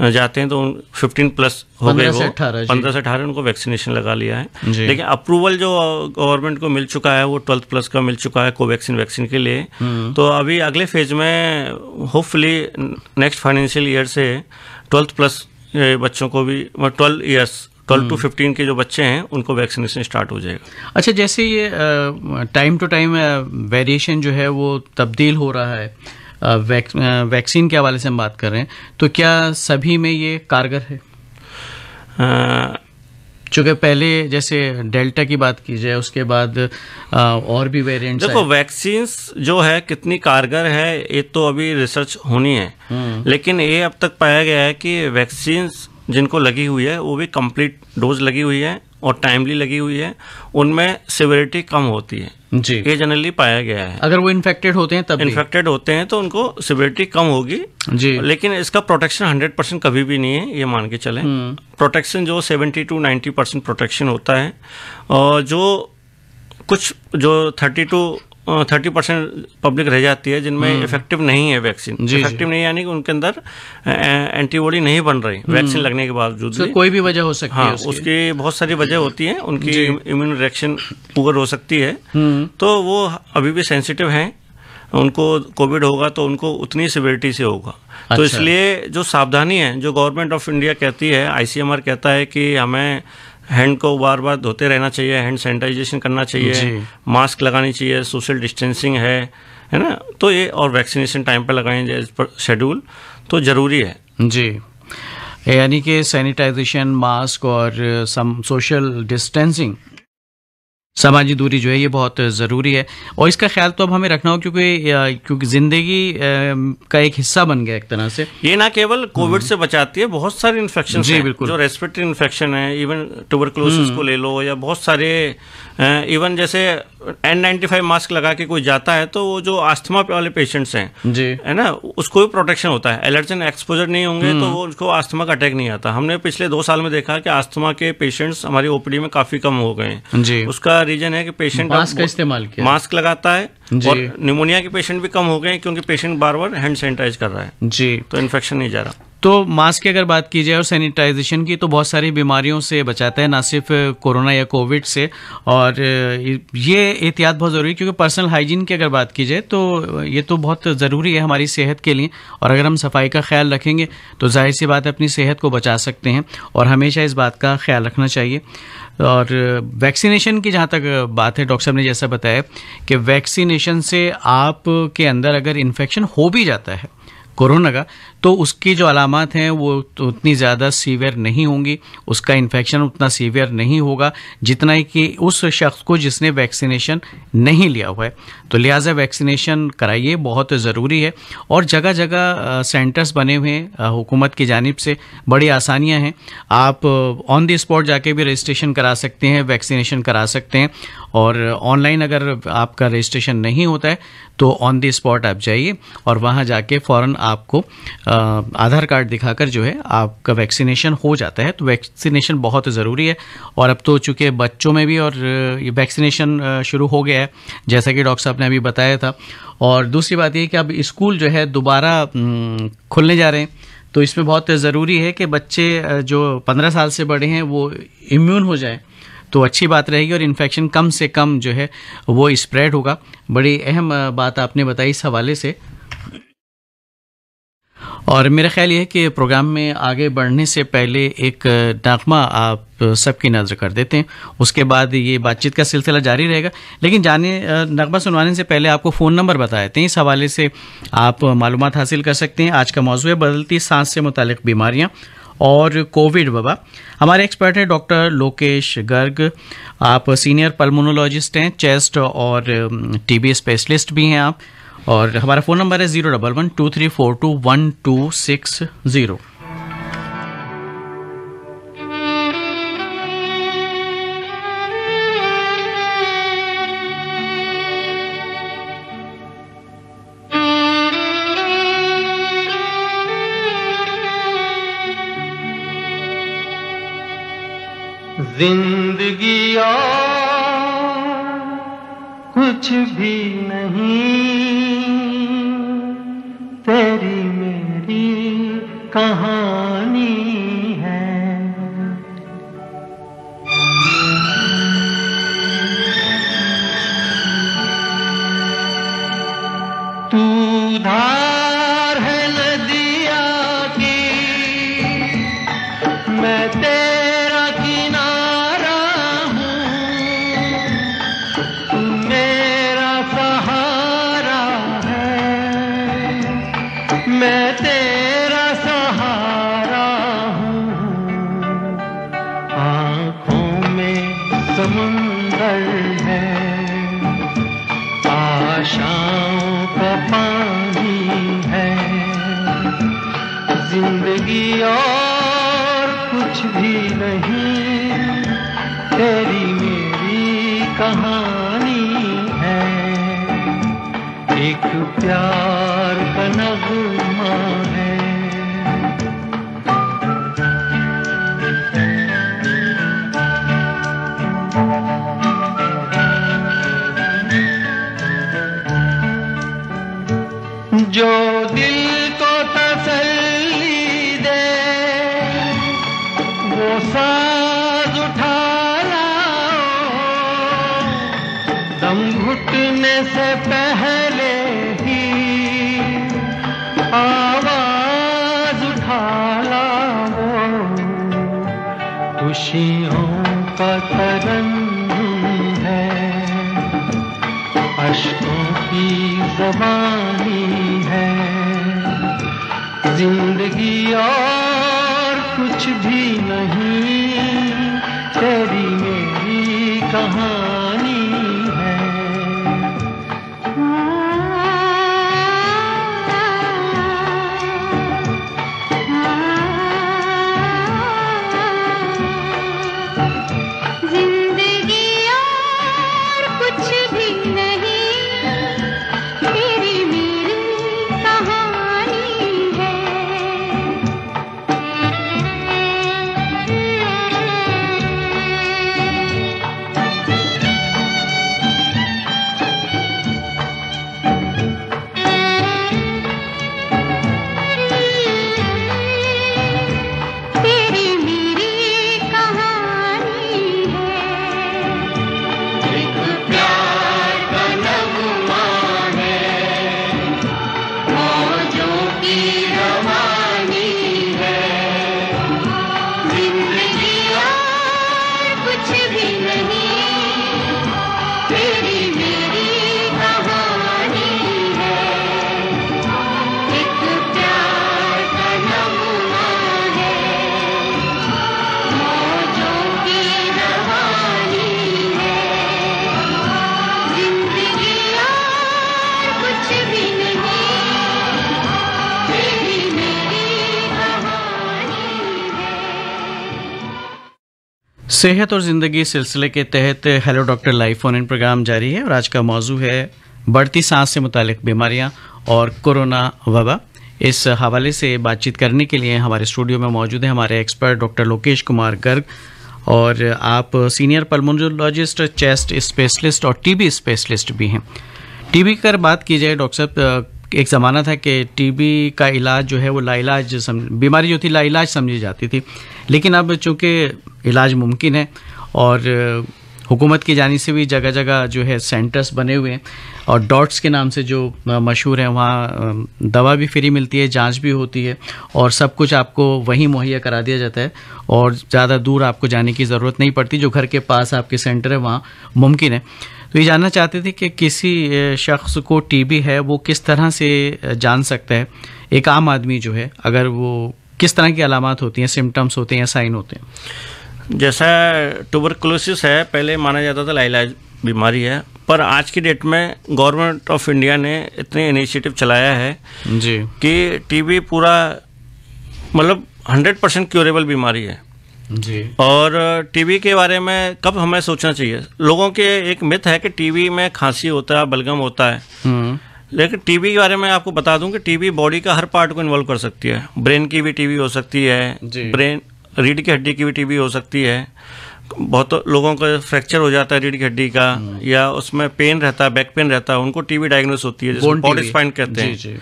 जाते हैं तो फिफ्टीन प्लस हो गए वो पंद्रह से अठारह उनको वैक्सीनेशन लगा लिया है लेकिन अप्रूवल जो गवर्नमेंट को मिल चुका है वो ट्वेल्थ प्लस का मिल चुका है कोवैक्सीन वैक्सीन के लिए हम्म। तो अभी अगले फेज में होपफुली नेक्स्ट फाइनेंशियल ईयर से ट्वेल्थ प्लस बच्चों को भी twelve years twelve to fifteen के जो बच्चे हैं उनको वैक्सीनेशन स्टार्ट हो जाएगा अच्छा जैसे ये टाइम टू टाइम वेरिएशन जो है वो तब्दील हो रहा है वैक, वैक्सीन के हवाले से हम बात कर रहे हैं तो क्या सभी में ये कारगर है चूँकि पहले जैसे डेल्टा की बात की जाए उसके बाद आ, और भी वेरिएंट्स देखो वैक्सीन्स जो है कितनी कारगर है ये तो अभी रिसर्च होनी है हम्म। लेकिन ये अब तक पाया गया है कि वैक्सीन्स जिनको लगी हुई है वो भी कंप्लीट डोज लगी हुई है और टाइमली लगी हुई है उनमें सिवियरिटी कम होती है जी ये जनरली पाया गया है अगर वो इन्फेक्टेड होते हैं तब इन्फेक्टेड होते हैं तो उनको सिवियरिटी कम होगी जी लेकिन इसका प्रोटेक्शन 100 परसेंट कभी भी नहीं है ये मान के चले प्रोटेक्शन हम्म। जो 70 टू 90 परसेंट प्रोटेक्शन होता है और जो कुछ जो 30 टू थर्टी परसेंट पब्लिक रह जाती है जिनमें इफेक्टिव हम्म। नहीं है वैक्सीन इफेक्टिव नहीं यानी कि उनके अंदर एंटीबॉडी नहीं बन रही वैक्सीन हम्म। लगने के बावजूद so, तो कोई भी वजह हो सकती हाँ, है उसकी, बहुत सारी वजह होती है उनकी इम्यून रिएक्शन पुअर हो सकती है हम्म। तो वो अभी भी सेंसिटिव हैं उनको कोविड होगा तो उनको उतनी सिविरिटी से होगा तो अच्छा। तो इसलिए जो सावधानी है जो गवर्नमेंट ऑफ इंडिया कहती है आईसीएमआर कहता है कि हमें हैंड को बार बार धोते रहना चाहिए हैंड सैनिटाइजेशन करना चाहिए मास्क लगानी चाहिए सोशल डिस्टेंसिंग है है ना तो ये और वैक्सीनेशन टाइम पर लगाएं एज पर शेड्यूल तो ज़रूरी है जी यानी कि सैनिटाइजेशन मास्क और सम सोशल डिस्टेंसिंग सामाजिक दूरी जो है ये बहुत ज़रूरी है और इसका ख्याल तो अब हमें रखना हो क्योंकि क्योंकि ज़िंदगी का एक हिस्सा बन गया एक तरह से ये ना केवल कोविड हम्म। से बचाती है बहुत सारे इन्फेक्शन जी बिल्कुल जो रेस्पिरेटरी इन्फेक्शन है इवन ट्यूबरक्लोसिस हम्म। को ले लो या बहुत सारे इवन जैसे एन नाइन्टी फाइव मास्क लगा के कोई जाता है तो वो जो आस्थमा वाले पेशेंट्स हैं जी है ना उसको भी प्रोटेक्शन होता है एलर्जन एक्सपोजर नहीं होंगे तो हम्म। वो उसको आस्थमा का अटैक नहीं आता हमने पिछले दो साल में देखा कि आस्थमा के पेशेंट्स हमारी ओपीडी में काफी कम हो गए हैं उसका रीजन है कि पेशेंट मास्क इस्तेमाल मास्क लगाता है और निमोनिया के पेशेंट भी कम हो गए क्योंकि पेशेंट बार बार हैंड सैनिटाइज कर रहा है जी तो इन्फेक्शन नहीं जा रहा तो मास्क की अगर बात की जाए और सैनिटाइजेशन की तो बहुत सारी बीमारियों से बचाता है ना सिर्फ कोरोना या कोविड से और ये एहतियात बहुत ज़रूरी है क्योंकि पर्सनल हाइजीन की अगर बात की जाए तो ये तो बहुत ज़रूरी है हमारी सेहत के लिए और अगर हम सफाई का ख्याल रखेंगे तो जाहिर सी बात है अपनी सेहत को बचा सकते हैं और हमेशा इस बात का ख्याल रखना चाहिए और वैक्सीनेशन की जहाँ तक बात है डॉक्टर साहब ने जैसा बताया कि वैक्सीनेशन से आपके अंदर अगर इन्फेक्शन हो भी जाता है कोरोना का तो उसकी जो अलामत हैं वो तो उतनी ज़्यादा सीवियर नहीं होंगी उसका इन्फेक्शन उतना सीवियर नहीं होगा जितना ही कि उस शख्स को जिसने वैक्सीनेशन नहीं लिया हुआ है तो लिहाजा वैक्सीनेशन कराइए बहुत ज़रूरी है और जगह जगह सेंटर्स बने हुए हैं हुकूमत की जानब से बड़ी आसानियाँ हैं आप ऑन द स्पॉट जाके भी रजिस्ट्रेशन करा सकते हैं वैक्सीनेशन करा सकते हैं और ऑनलाइन अगर आपका रजिस्ट्रेशन नहीं होता है तो ऑन दी स्पॉट आप जाइए और वहाँ जाके फ़ौर आपको आधार कार्ड दिखाकर जो है आपका वैक्सीनेशन हो जाता है तो वैक्सीनेशन बहुत ज़रूरी है और अब तो चूँकि बच्चों में भी और ये वैक्सीनेशन शुरू हो गया है जैसा कि डॉक्टर साहब ने अभी बताया था और दूसरी बात यह कि अब स्कूल जो है दोबारा खुलने जा रहे हैं तो इसमें बहुत ज़रूरी है कि बच्चे जो पंद्रह साल से बड़े हैं वो इम्यून हो जाएं तो अच्छी बात रहेगी और इन्फेक्शन कम से कम जो है वो स्प्रेड होगा बड़ी अहम बात आपने बताई इस हवाले से और मेरा ख्याल ये है कि प्रोग्राम में आगे बढ़ने से पहले एक नागमा आप सबकी नज़र कर देते हैं उसके बाद ये बातचीत का सिलसिला जारी रहेगा लेकिन जाने नगमा सुनवाने से पहले आपको फ़ोन नंबर बता देते हैं इस हवाले से आप मालूम हासिल कर सकते हैं आज का मौजू है बदलती सांस से मुतल बीमारियाँ और कोविड वबा हमारे एक्सपर्ट हैं डॉक्टर लोकेश गर्ग आप सीनियर पल्मोनोलॉजिस्ट हैं चेस्ट और टीबी um, स्पेशलिस्ट भी हैं आप और हमारा फ़ोन नंबर है zero double one two three four two one two six zero जिंदगी कुछ भी नहीं तेरी मेरी कहाँ खुशियों का तरंग है अश्कों की जबानी है जिंदगी और कुछ भी नहीं तेरी मेरी कहानी सेहत और ज़िंदगी सिलसिले के तहत hello doctor live on in program जारी है और आज का मौजू है बढ़ती सांस से मुतक बीमारियां और कोरोना वबा इस हवाले से बातचीत करने के लिए हमारे स्टूडियो में मौजूद हैं हमारे एक्सपर्ट डॉक्टर लोकेश कुमार गर्ग और आप सीनियर पल्मोनोलॉजिस्ट चेस्ट स्पेशलिस्ट और बी स्पेशलिस्ट भी हैं टीबी कर बात की जाए डॉक्टर साहब एक ज़माना था कि टीबी का इलाज जो है वो लाइलाज बीमारी जो थी लाइलाज समझी जाती थी लेकिन अब चूँकि इलाज मुमकिन है और हुकूमत की जानी से भी जगह जगह जो है सेंटर्स बने हुए हैं और डॉट्स के नाम से जो मशहूर हैं वहाँ दवा भी फ्री मिलती है जांच भी होती है और सब कुछ आपको वहीं मुहैया करा दिया जाता है और ज़्यादा दूर आपको जाने की ज़रूरत नहीं पड़ती जो घर के पास आपके सेंटर है वहाँ मुमकिन है तो ये जानना चाहते थे कि किसी शख्स को टीबी है वो किस तरह से जान सकता है एक आम आदमी जो है अगर वो किस तरह की अलामत होती हैं सिम्टम्स होते हैं या साइन होते हैं जैसा टूबरकलोसिस है पहले माना जाता था लाइलाज बीमारी है पर आज की डेट में गवर्नमेंट ऑफ इंडिया ने इतने इनिशिएटिव चलाया है जी कि टीबी पूरा मतलब 100 परसेंट क्योरेबल बीमारी है जी और टीवी के बारे में कब हमें सोचना चाहिए लोगों के एक मिथ है कि टीवी में खांसी होता है बलगम होता है हम्म। लेकिन टीवी के बारे में आपको बता दूं कि टीवी बॉडी का हर पार्ट को इन्वॉल्व कर सकती है ब्रेन की भी टीवी हो सकती है ब्रेन रीढ़ की हड्डी की भी टीवी हो सकती है बहुत लोगों का फ्रैक्चर हो जाता है रीढ़ की हड्डी का हम्म। या उसमें पेन रहता है बैक पेन रहता है उनको टीवी डायग्नोस होती है जिसको बॉडी स्पाइन कहते हैं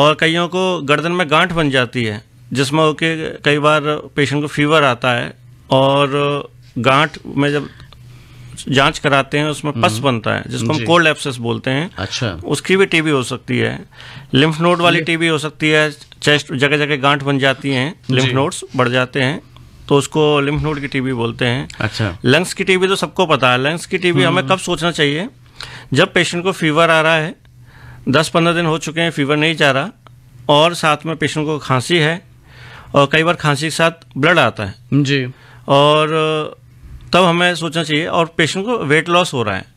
और कईयों को गर्दन में गांठ बन जाती है जिसमें कि कई बार पेशेंट को फीवर आता है और गांठ में जब जांच कराते हैं उसमें पस हम्म। बनता है जिसको हम कोल्ड एप्सेस बोलते हैं अच्छा उसकी भी टीबी हो सकती है लिम्फ नोड वाली टीबी हो सकती है चेस्ट जगह जगह गांठ बन जाती हैं लिम्फ नोड्स बढ़ जाते हैं तो उसको लिम्फ नोड की टीबी बोलते हैं अच्छा लंग्स की टीबी तो सबको पता है लंग्स की टीबी हमें हम्म। कब सोचना चाहिए जब पेशेंट को फीवर आ रहा है दस पंद्रह दिन हो चुके हैं फीवर नहीं जा रहा और साथ में पेशेंट को खांसी है और कई बार खांसी के साथ ब्लड आता है जी और तब हमें सोचना चाहिए और पेशेंट को वेट लॉस हो रहा है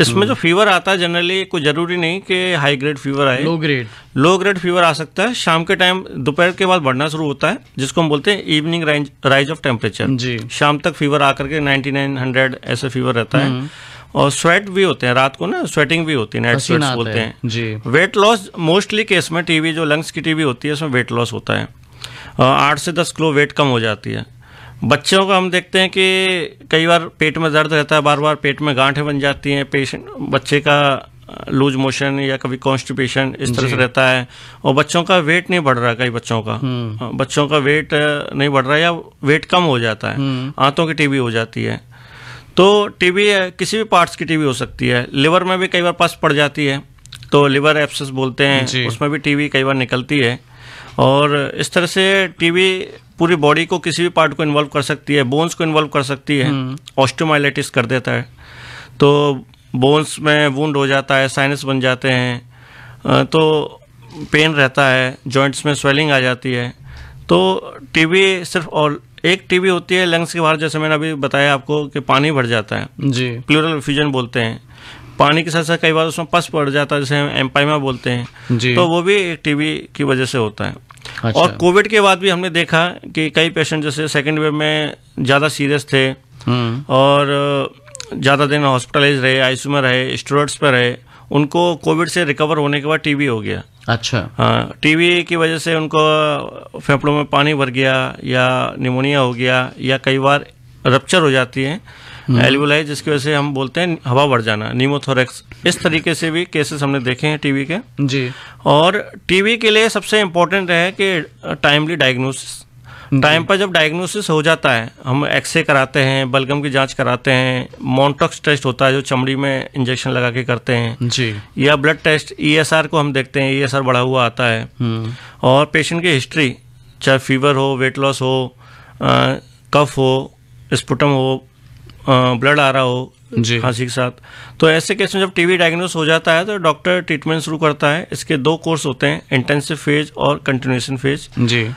इसमें हम्म। जो फीवर आता है जनरली कोई जरूरी नहीं कि हाई ग्रेड फीवर आए low grade low grade fever आ सकता है शाम के टाइम दोपहर के बाद बढ़ना शुरू होता है जिसको हम बोलते हैं इवनिंग राइज ऑफ टेम्परेचर जी शाम तक फीवर आकर के 9900 ऐसे फीवर रहता है हम्म। और स्वेट भी होते हैं रात को ना स्वेटिंग भी होती है नाइट बोलते हैं जी वेट लॉस मोस्टली केस में टीवी जो लंग्स की टीवी होती है उसमें वेट लॉस होता है आठ से दस किलो वेट कम हो जाती है बच्चों को हम देखते हैं कि कई बार पेट में दर्द रहता है बार बार पेट में गांठें बन जाती हैं पेशेंट बच्चे का लूज मोशन या कभी कॉन्स्टिपेशन इस तरह से रहता है और बच्चों का वेट नहीं बढ़ रहा कई बच्चों का हम्म। बच्चों का वेट नहीं बढ़ रहा या वेट कम हो जाता है हम्म। आंतों की टीबी हो जाती है तो टीबी किसी भी पार्ट्स की टीबी हो सकती है लिवर में भी कई बार पस पड़ जाती है तो लिवर एप्स बोलते हैं उसमें भी टीबी कई बार निकलती है और इस तरह से टीबी पूरी बॉडी को किसी भी पार्ट को इन्वॉल्व कर सकती है बोन्स को इन्वॉल्व कर सकती है ऑस्टोमाइलाइटिस हम्म। कर देता है तो बोन्स में वुंड हो जाता है साइनस बन जाते हैं तो पेन रहता है जॉइंट्स में स्वेलिंग आ जाती है तो टीबी सिर्फ और एक टीबी होती है लंग्स के बाहर जैसे मैंने अभी बताया आपको कि पानी भर जाता है जी प्लूरल फ्यूजन बोलते हैं पानी के साथ साथ कई बार उसमें पस पड़ जाता है जैसे हम एम्पाइमा बोलते हैं तो वो भी एक टीबी की वजह से होता है अच्छा। और कोविड के बाद भी हमने देखा कि कई पेशेंट जैसे सेकेंड वेव में ज़्यादा सीरियस थे हम्म। और ज़्यादा दिन हॉस्पिटलाइज रहे आईसीयू में रहे स्टूडेंट्स पर रहे उनको कोविड से रिकवर होने के बाद टीबी हो गया अच्छा हाँ टीबी की वजह से उनको फेफड़ों में पानी भर गया या निमोनिया हो गया या कई बार रप्चर हो जाती है हम्म। एल्वुल है जिसकी वजह से हम बोलते हैं हवा बढ़ जाना नीमोथोरेक्स इस तरीके से भी केसेस हमने देखे हैं टीवी के जी और टीवी के लिए सबसे इम्पोर्टेंट है कि टाइमली डायग्नोसिस टाइम पर जब डायग्नोसिस हो जाता है हम एक्सरे कराते हैं बलगम की जांच कराते हैं मोन्टोक्स टेस्ट होता है जो चमड़ी में इंजेक्शन लगा के करते हैं जी या ब्लड टेस्ट ईएसआर को हम देखते हैं ईएसआर e बढ़ा हुआ आता है हम्म। और पेशेंट की हिस्ट्री चाहे फीवर हो वेट लॉस हो कफ हो स्पुटम हो ब्लड आ रहा हो खांसी के साथ तो ऐसे केस में जब टीवी डायग्नोस हो जाता है तो डॉक्टर ट्रीटमेंट शुरू करता है इसके दो कोर्स होते हैं इंटेंसिव फेज और कंटिन्यूशन फेज जी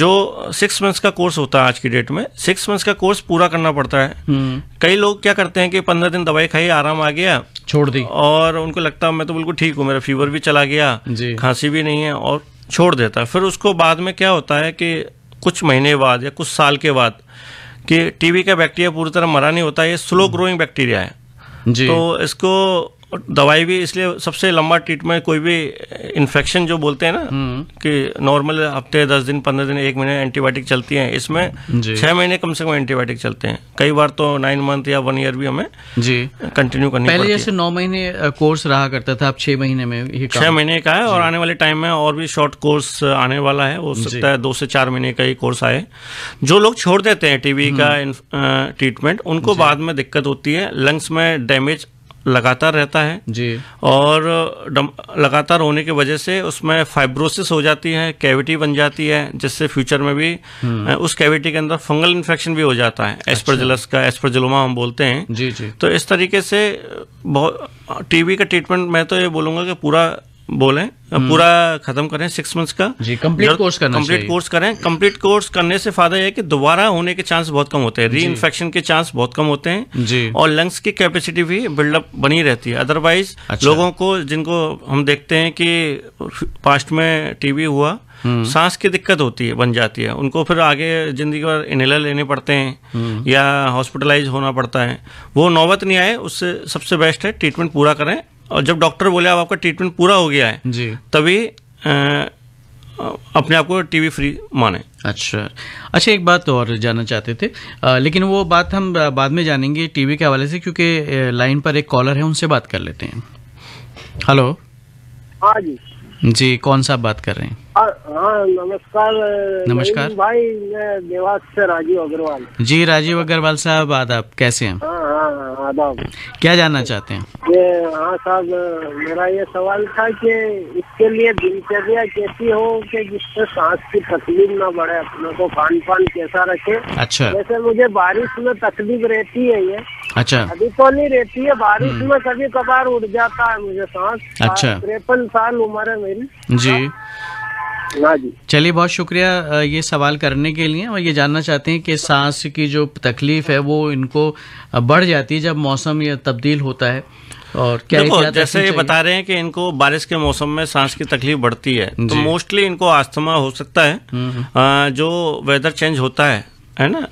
जो सिक्स मंथ्स का कोर्स होता है आज की डेट में सिक्स मंथ्स का कोर्स पूरा करना पड़ता है हम्म। कई लोग क्या करते हैं कि पंद्रह दिन दवाई खाई आराम आ गया छोड़ दी और उनको लगता है मैं तो बिल्कुल ठीक हूँ मेरा फीवर भी चला गया खांसी भी नहीं है और छोड़ देता है फिर उसको बाद में क्या होता है कि कुछ महीने बाद या कुछ साल के बाद कि टीबी का बैक्टीरिया पूरी तरह मरा नहीं होता ये स्लो हम्म। ग्रोइंग बैक्टीरिया है जी तो इसको दवाई भी इसलिए सबसे लंबा ट्रीटमेंट कोई भी इन्फेक्शन जो बोलते हैं ना हम्म। कि नॉर्मल हफ्ते दस दिन पंद्रह दिन एक महीने एंटीबायोटिक चलती है इसमें छह महीने कम से कम एंटीबायोटिक चलते हैं कई बार तो नाइन मंथ या वन ईयर भी हमें जी कंटिन्यू करनी पहले जैसे नौ महीने कोर्स रहा करता था अब छह महीने में छह महीने का है और आने वाले टाइम में और भी शॉर्ट कोर्स आने वाला है हो सकता है दो से चार महीने का ही कोर्स आए जो लोग छोड़ देते हैं टीबी का ट्रीटमेंट हम्म। उनको बाद में दिक्कत होती है लंग्स में डैमेज लगातार रहता है जी और लगातार होने की वजह से उसमें फाइब्रोसिस हो जाती है कैविटी बन जाती है जिससे फ्यूचर में भी हम्म। उस कैविटी के अंदर फंगल इन्फेक्शन भी हो जाता है अच्छा। का एस्परजिलोमा हम बोलते हैं जी जी तो इस तरीके से बहुत टीबी का ट्रीटमेंट मैं तो ये बोलूँगा कि पूरा बोलें हम्म। पूरा खत्म करें सिक्स मंथ्स का जी कंप्लीट कोर्स करना कंप्लीट कोर्स करें कंप्लीट कोर्स करने से फायदा है कि दोबारा होने के चांस बहुत कम होते हैं री इन्फेक्शन के चांस बहुत कम होते हैं जी और लंग्स की कैपेसिटी भी बिल्डअप बनी रहती है अदरवाइज अच्छा। लोगों को जिनको हम देखते हैं कि पास्ट में टीबी हुआ हम्म। सांस की दिक्कत होती है बन जाती है उनको फिर आगे जिंदगी भर इनहेलर लेने पड़ते हैं हम्म। या हॉस्पिटलाइज होना पड़ता है वो नौबत नहीं आए उससे सबसे बेस्ट है ट्रीटमेंट पूरा करें और जब डॉक्टर बोले अब आपका ट्रीटमेंट पूरा हो गया है जी तभी अपने आप को टीवी फ्री माने अच्छा अच्छा एक बात और जानना चाहते थे आ, लेकिन वो बात हम बाद में जानेंगे टीवी के हवाले से क्योंकि लाइन पर एक कॉलर है उनसे बात कर लेते हैं हेलो हाँ जी जी कौन सा बात कर रहे हैं हाँ नमस्कार नमस्कार भाई मैं देवास से राजीव अग्रवाल जी राजीव अग्रवाल साहब आदाब कैसे हैं हाँ, हाँ, आदाब क्या जानना चाहते हैं हाँ साहब मेरा ये सवाल था कि इसके लिए दिनचर्या कैसी हो कि जिससे सांस की तकलीफ ना बढ़े अपने को खान पान कैसा रखे अच्छा वैसे मुझे बारिश में तकलीफ रहती है ये अच्छा अभी तो नहीं रहती है बारिश हम्म। में कभी कभार उड़ जाता है मुझे सांस अच्छा तिरपन साल उम्र है मेरी जी हाँ चलिए बहुत शुक्रिया ये सवाल करने के लिए और ये जानना चाहते हैं कि सांस की जो तकलीफ है वो इनको बढ़ जाती है जब मौसम या तब्दील होता है और क्या देखो जैसे ये बता रहे हैं कि इनको बारिश के मौसम में सांस की तकलीफ बढ़ती है तो मोस्टली इनको आस्थमा हो सकता है हम्म, हम्म। जो वेदर चेंज होता है है ना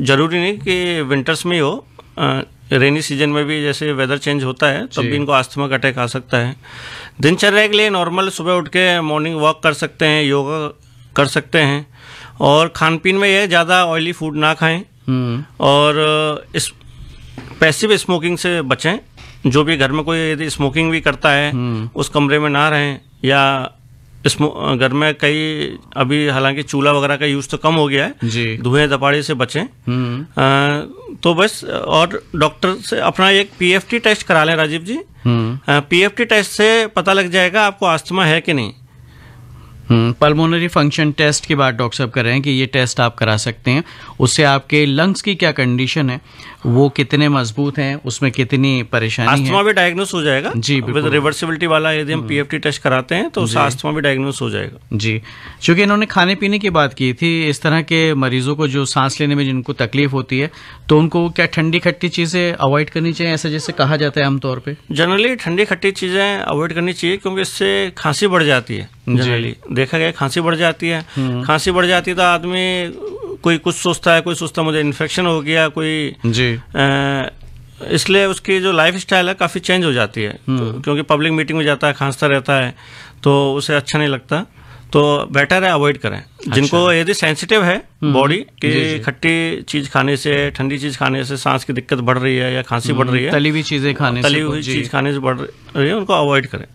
जरूरी नहीं कि विंटर्स में हो रेनी सीजन में भी जैसे वेदर चेंज होता है तब भी इनको आस्थमा का अटैक आ सकता है दिनचर्या के लिए नॉर्मल सुबह उठ के मॉर्निंग वॉक कर सकते हैं योगा कर सकते हैं और खान पीन में यह ज़्यादा ऑयली फूड ना खाएं हम्म। और इस पैसिव स्मोकिंग से बचें जो भी घर में कोई यदि स्मोकिंग भी करता है हम्म। उस कमरे में ना रहें या घर में कई अभी हालांकि चूल्हा वगैरह का यूज तो कम हो गया है धुएं दपाड़ी से बचें हम्म। तो बस और डॉक्टर से अपना एक पीएफटी टेस्ट करा लें राजीव जी हम्म। पीएफटी टेस्ट से पता लग जाएगा आपको आस्थमा है कि नहीं पल्मोनरी फंक्शन टेस्ट की बात डॉक्टर साहब कर रहे हैं कि ये टेस्ट आप करा सकते हैं उससे आपके लंग्स की क्या कंडीशन है वो कितने मजबूत हैं उसमें कितनी परेशानी है भी डायग्नोस हो जाएगा जी बिल्कुल रिवर्सिबिलिटी वाला यदि हम पीएफटी हम्म। टेस्ट कराते हैं तो उससे आस्थमा भी डायग्नोस हो जाएगा जी चूंकि इन्होंने खाने पीने की बात की थी इस तरह के मरीजों को जो सांस लेने में जिनको तकलीफ होती है तो उनको क्या ठंडी खट्टी चीज़ें अवॉइड करनी चाहिए ऐसा जैसे कहा जाता है आमतौर पर जनरली ठंडी खट्टी चीज़ें अवॉइड करनी चाहिए क्योंकि इससे खांसी बढ़ जाती है जनरली देखा गया खांसी बढ़ जाती है हम्म। खांसी बढ़ जाती है तो आदमी कोई कुछ सोचता है कोई सोचता है मुझे इन्फेक्शन हो गया कोई जी इसलिए उसकी जो लाइफ स्टाइल है काफ़ी चेंज हो जाती है हम्म। तो, क्योंकि पब्लिक मीटिंग में जाता है खांसता रहता है तो उसे अच्छा नहीं लगता तो बेटर है अवॉइड करें अच्छा। जिनको यदि सेंसिटिव है बॉडी हम्म। कि खट्टी चीज खाने से ठंडी चीज खाने से सांस की दिक्कत बढ़ रही है या खांसी बढ़ रही है तली हुई चीजें खाने तली तो हुई चीज खाने से बढ़ रही है उनको अवॉइड करें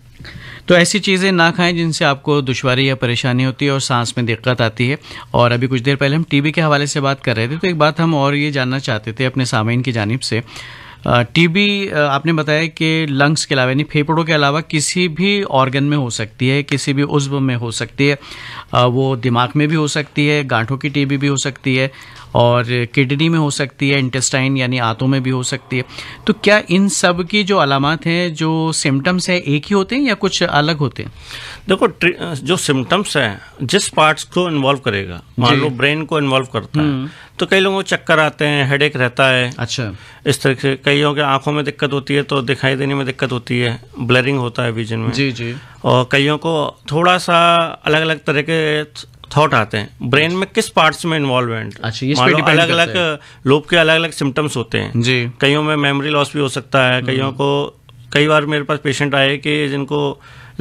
तो ऐसी चीज़ें ना खाएं जिनसे आपको दुशारी या परेशानी होती है और सांस में दिक्कत आती है और अभी कुछ देर पहले हम टीबी के हवाले से बात कर रहे थे तो एक बात हम और ये जानना चाहते थे अपने सामीन की जानब से टीबी आपने बताया कि लंग्स के अलावा यानी फेफड़ों के अलावा किसी भी ऑर्गन में हो सकती है किसी भी उज्व में हो सकती है वो दिमाग में भी हो सकती है गांठों की टीबी भी हो सकती है और किडनी में हो सकती है इंटेस्टाइन यानी आंतों में भी हो सकती है तो क्या इन सब की जो अलामत हैं जो सिम्टम्स हैं एक ही होते हैं या कुछ अलग होते हैं देखो जो सिम्टम्स हैं जिस पार्ट्स को इन्वॉल्व करेगा मान लो ब्रेन को इन्वॉल्व करता है हम्म। तो कई लोगों को चक्कर आते हैं हेड रहता है अच्छा इस तरह से कई लोगों के आंखों में दिक्कत होती है तो दिखाई देने में दिक्कत होती है ब्लरिंग होता है विजन में जी जी और कईयों को थोड़ा सा अलग अलग तरह के थॉट आते हैं ब्रेन में किस पार्ट्स में इन्वॉल्वमेंट अच्छा अलग अलग लोब के अलग अलग सिम्टम्स होते हैं जी कईयों में मेमोरी लॉस भी हो सकता है हम्म। कईयों को कई बार मेरे पास पेशेंट आए कि जिनको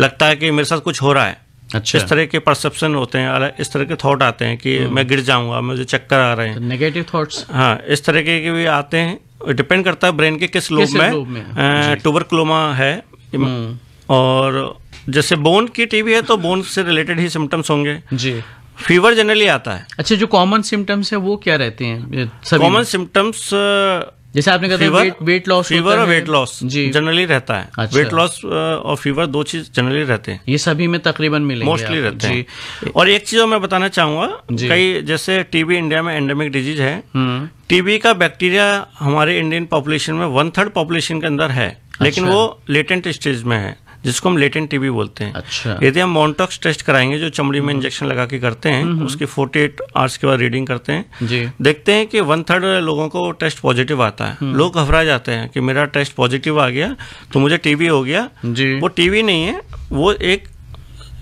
लगता है कि मेरे साथ कुछ हो रहा है अच्छा इस तरह के परसेप्शन होते हैं इस तरह के थॉट आते हैं कि हम्म। मैं गिर जाऊंगा मुझे चक्कर आ रहे हैं नेगेटिव तो थॉट्स हाँ इस तरह के, भी आते हैं डिपेंड करता है ब्रेन के किस लोब में, टूबरक्लोमा है हम्म। और जैसे बोन की टीवी है तो बोन से रिलेटेड ही सिम्टम्स होंगे जी फीवर जनरली आता है अच्छा जो कॉमन सिम्टम्स है वो क्या रहते हैं कॉमन सिम्टम्स uh, जैसे आपने कहा फीवर वेट लॉस फीवर और वेट लॉस जी जनरली रहता है अच्छा। वेट लॉस uh, और फीवर दो चीज जनरली रहते हैं ये सभी में तकरीबन मिलेंगे मोस्टली रहते हैं और एक चीज मैं बताना चाहूंगा कई जैसे टीबी इंडिया में एंडेमिक डिजीज है टीबी हम्म। का बैक्टीरिया हमारे इंडियन पॉपुलेशन में वन थर्ड पॉपुलेशन के अंदर है लेकिन अच्छा। वो लेटेंट स्टेज में है जिसको हम लेटेंट टीबी बोलते हैं अच्छा यदि हम मोन्टॉक्स टेस्ट कराएंगे जो चमड़ी में इंजेक्शन हम्म। लगा के करते हैं हम्म। उसकी फोर्टी एट आवर्स के बाद रीडिंग करते हैं जी देखते हैं कि वन थर्ड लोगों को टेस्ट पॉजिटिव आता है हम्म। लोग घबरा जाते हैं कि मेरा टेस्ट पॉजिटिव आ गया तो मुझे टीबी हो गया जी वो टीबी नहीं है वो एक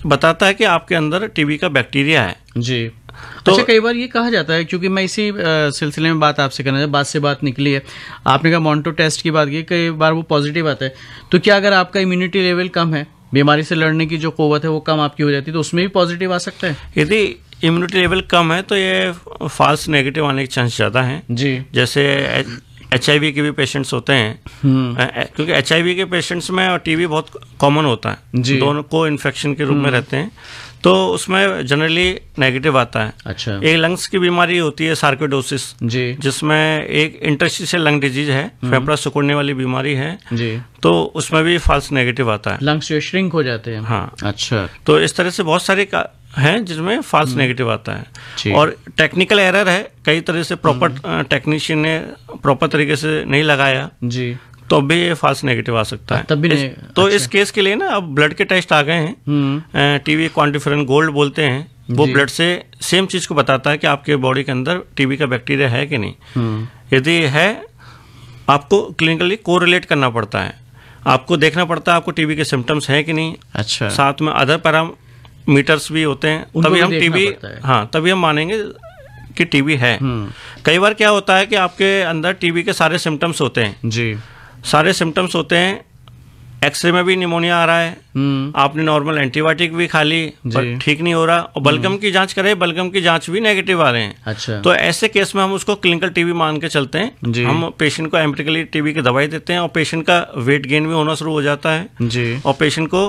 बताता है कि आपके अंदर टीबी का बैक्टीरिया है जी तो अच्छा कई बार ये कहा जाता है क्योंकि मैं इसी सिलसिले में बात आपसे करना बात से बात निकली है आपने कहा मॉन्टो टेस्ट की बात की कई बार वो पॉजिटिव आता है तो क्या अगर आपका इम्यूनिटी लेवल कम है बीमारी से लड़ने की जो कोवत है वो कम आपकी हो जाती है तो उसमें भी पॉजिटिव आ सकता है यदि इम्यूनिटी लेवल कम है तो ये फॉल्स नेगेटिव आने के चांस ज़्यादा हैं जी जैसे एच के भी पेशेंट्स होते हैं हम्म। क्योंकि एच के पेशेंट्स में और बहुत कॉमन होता है दोनों को इन्फेक्शन के रूप में हम्म। रहते हैं तो उसमें जनरली नेगेटिव आता है अच्छा एक लंग्स की बीमारी होती है सार्कोडोसिस जी जिसमें एक इंटरस्टिशियल लंग डिजीज है फेफड़ा हम्म। सिकुड़ने वाली बीमारी है जी तो उसमें भी फॉल्स नेगेटिव आता है लंग्स जो श्रिंक हो जाते हैं हाँ अच्छा तो इस तरह से बहुत सारे है जिसमें फॉल्स हम्म। नेगेटिव आता है और टेक्निकल एरर है कई तरह से प्रॉपर हम्म। टेक्नीशियन ने प्रॉपर तरीके से नहीं लगाया जी तो भी ये नेगेटिव आ सकता हाँ, है तब भी इस, तो अच्छा। इस केस के लिए ना अब ब्लड के टेस्ट आ गए हैं टीवी क्वान्टिफेरन गोल्ड बोलते हैं वो ब्लड से सेम चीज को बताता है कि आपके बॉडी के अंदर टीबी का बैक्टीरिया है कि नहीं हम्म। यदि है आपको क्लिनिकली कोरिलेट करना पड़ता है आपको देखना पड़ता है आपको टीबी के सिम्टम्स हैं कि नहीं अच्छा साथ में अदर पैरामीटर्स भी होते हैं तभी हम टीबी हाँ तभी हम मानेंगे कि टीबी है हम्म। कई बार क्या होता है कि आपके अंदर टीबी के सारे सिम्टम्स होते हैं जी सारे सिम्टम्स होते हैं एक्सरे में भी निमोनिया आ रहा है हम्म। आपने नॉर्मल एंटीबायोटिक भी खा ली ठीक नहीं हो रहा और बलगम हम्म। की जांच करें बलगम की जांच भी नेगेटिव आ रहे हैं अच्छा तो ऐसे केस में हम उसको क्लिनिकल टीबी मान के चलते हैं हम पेशेंट को एम्प्रिकली टीबी की दवाई देते हैं और पेशेंट का वेट गेन भी होना शुरू हो जाता है जी और पेशेंट को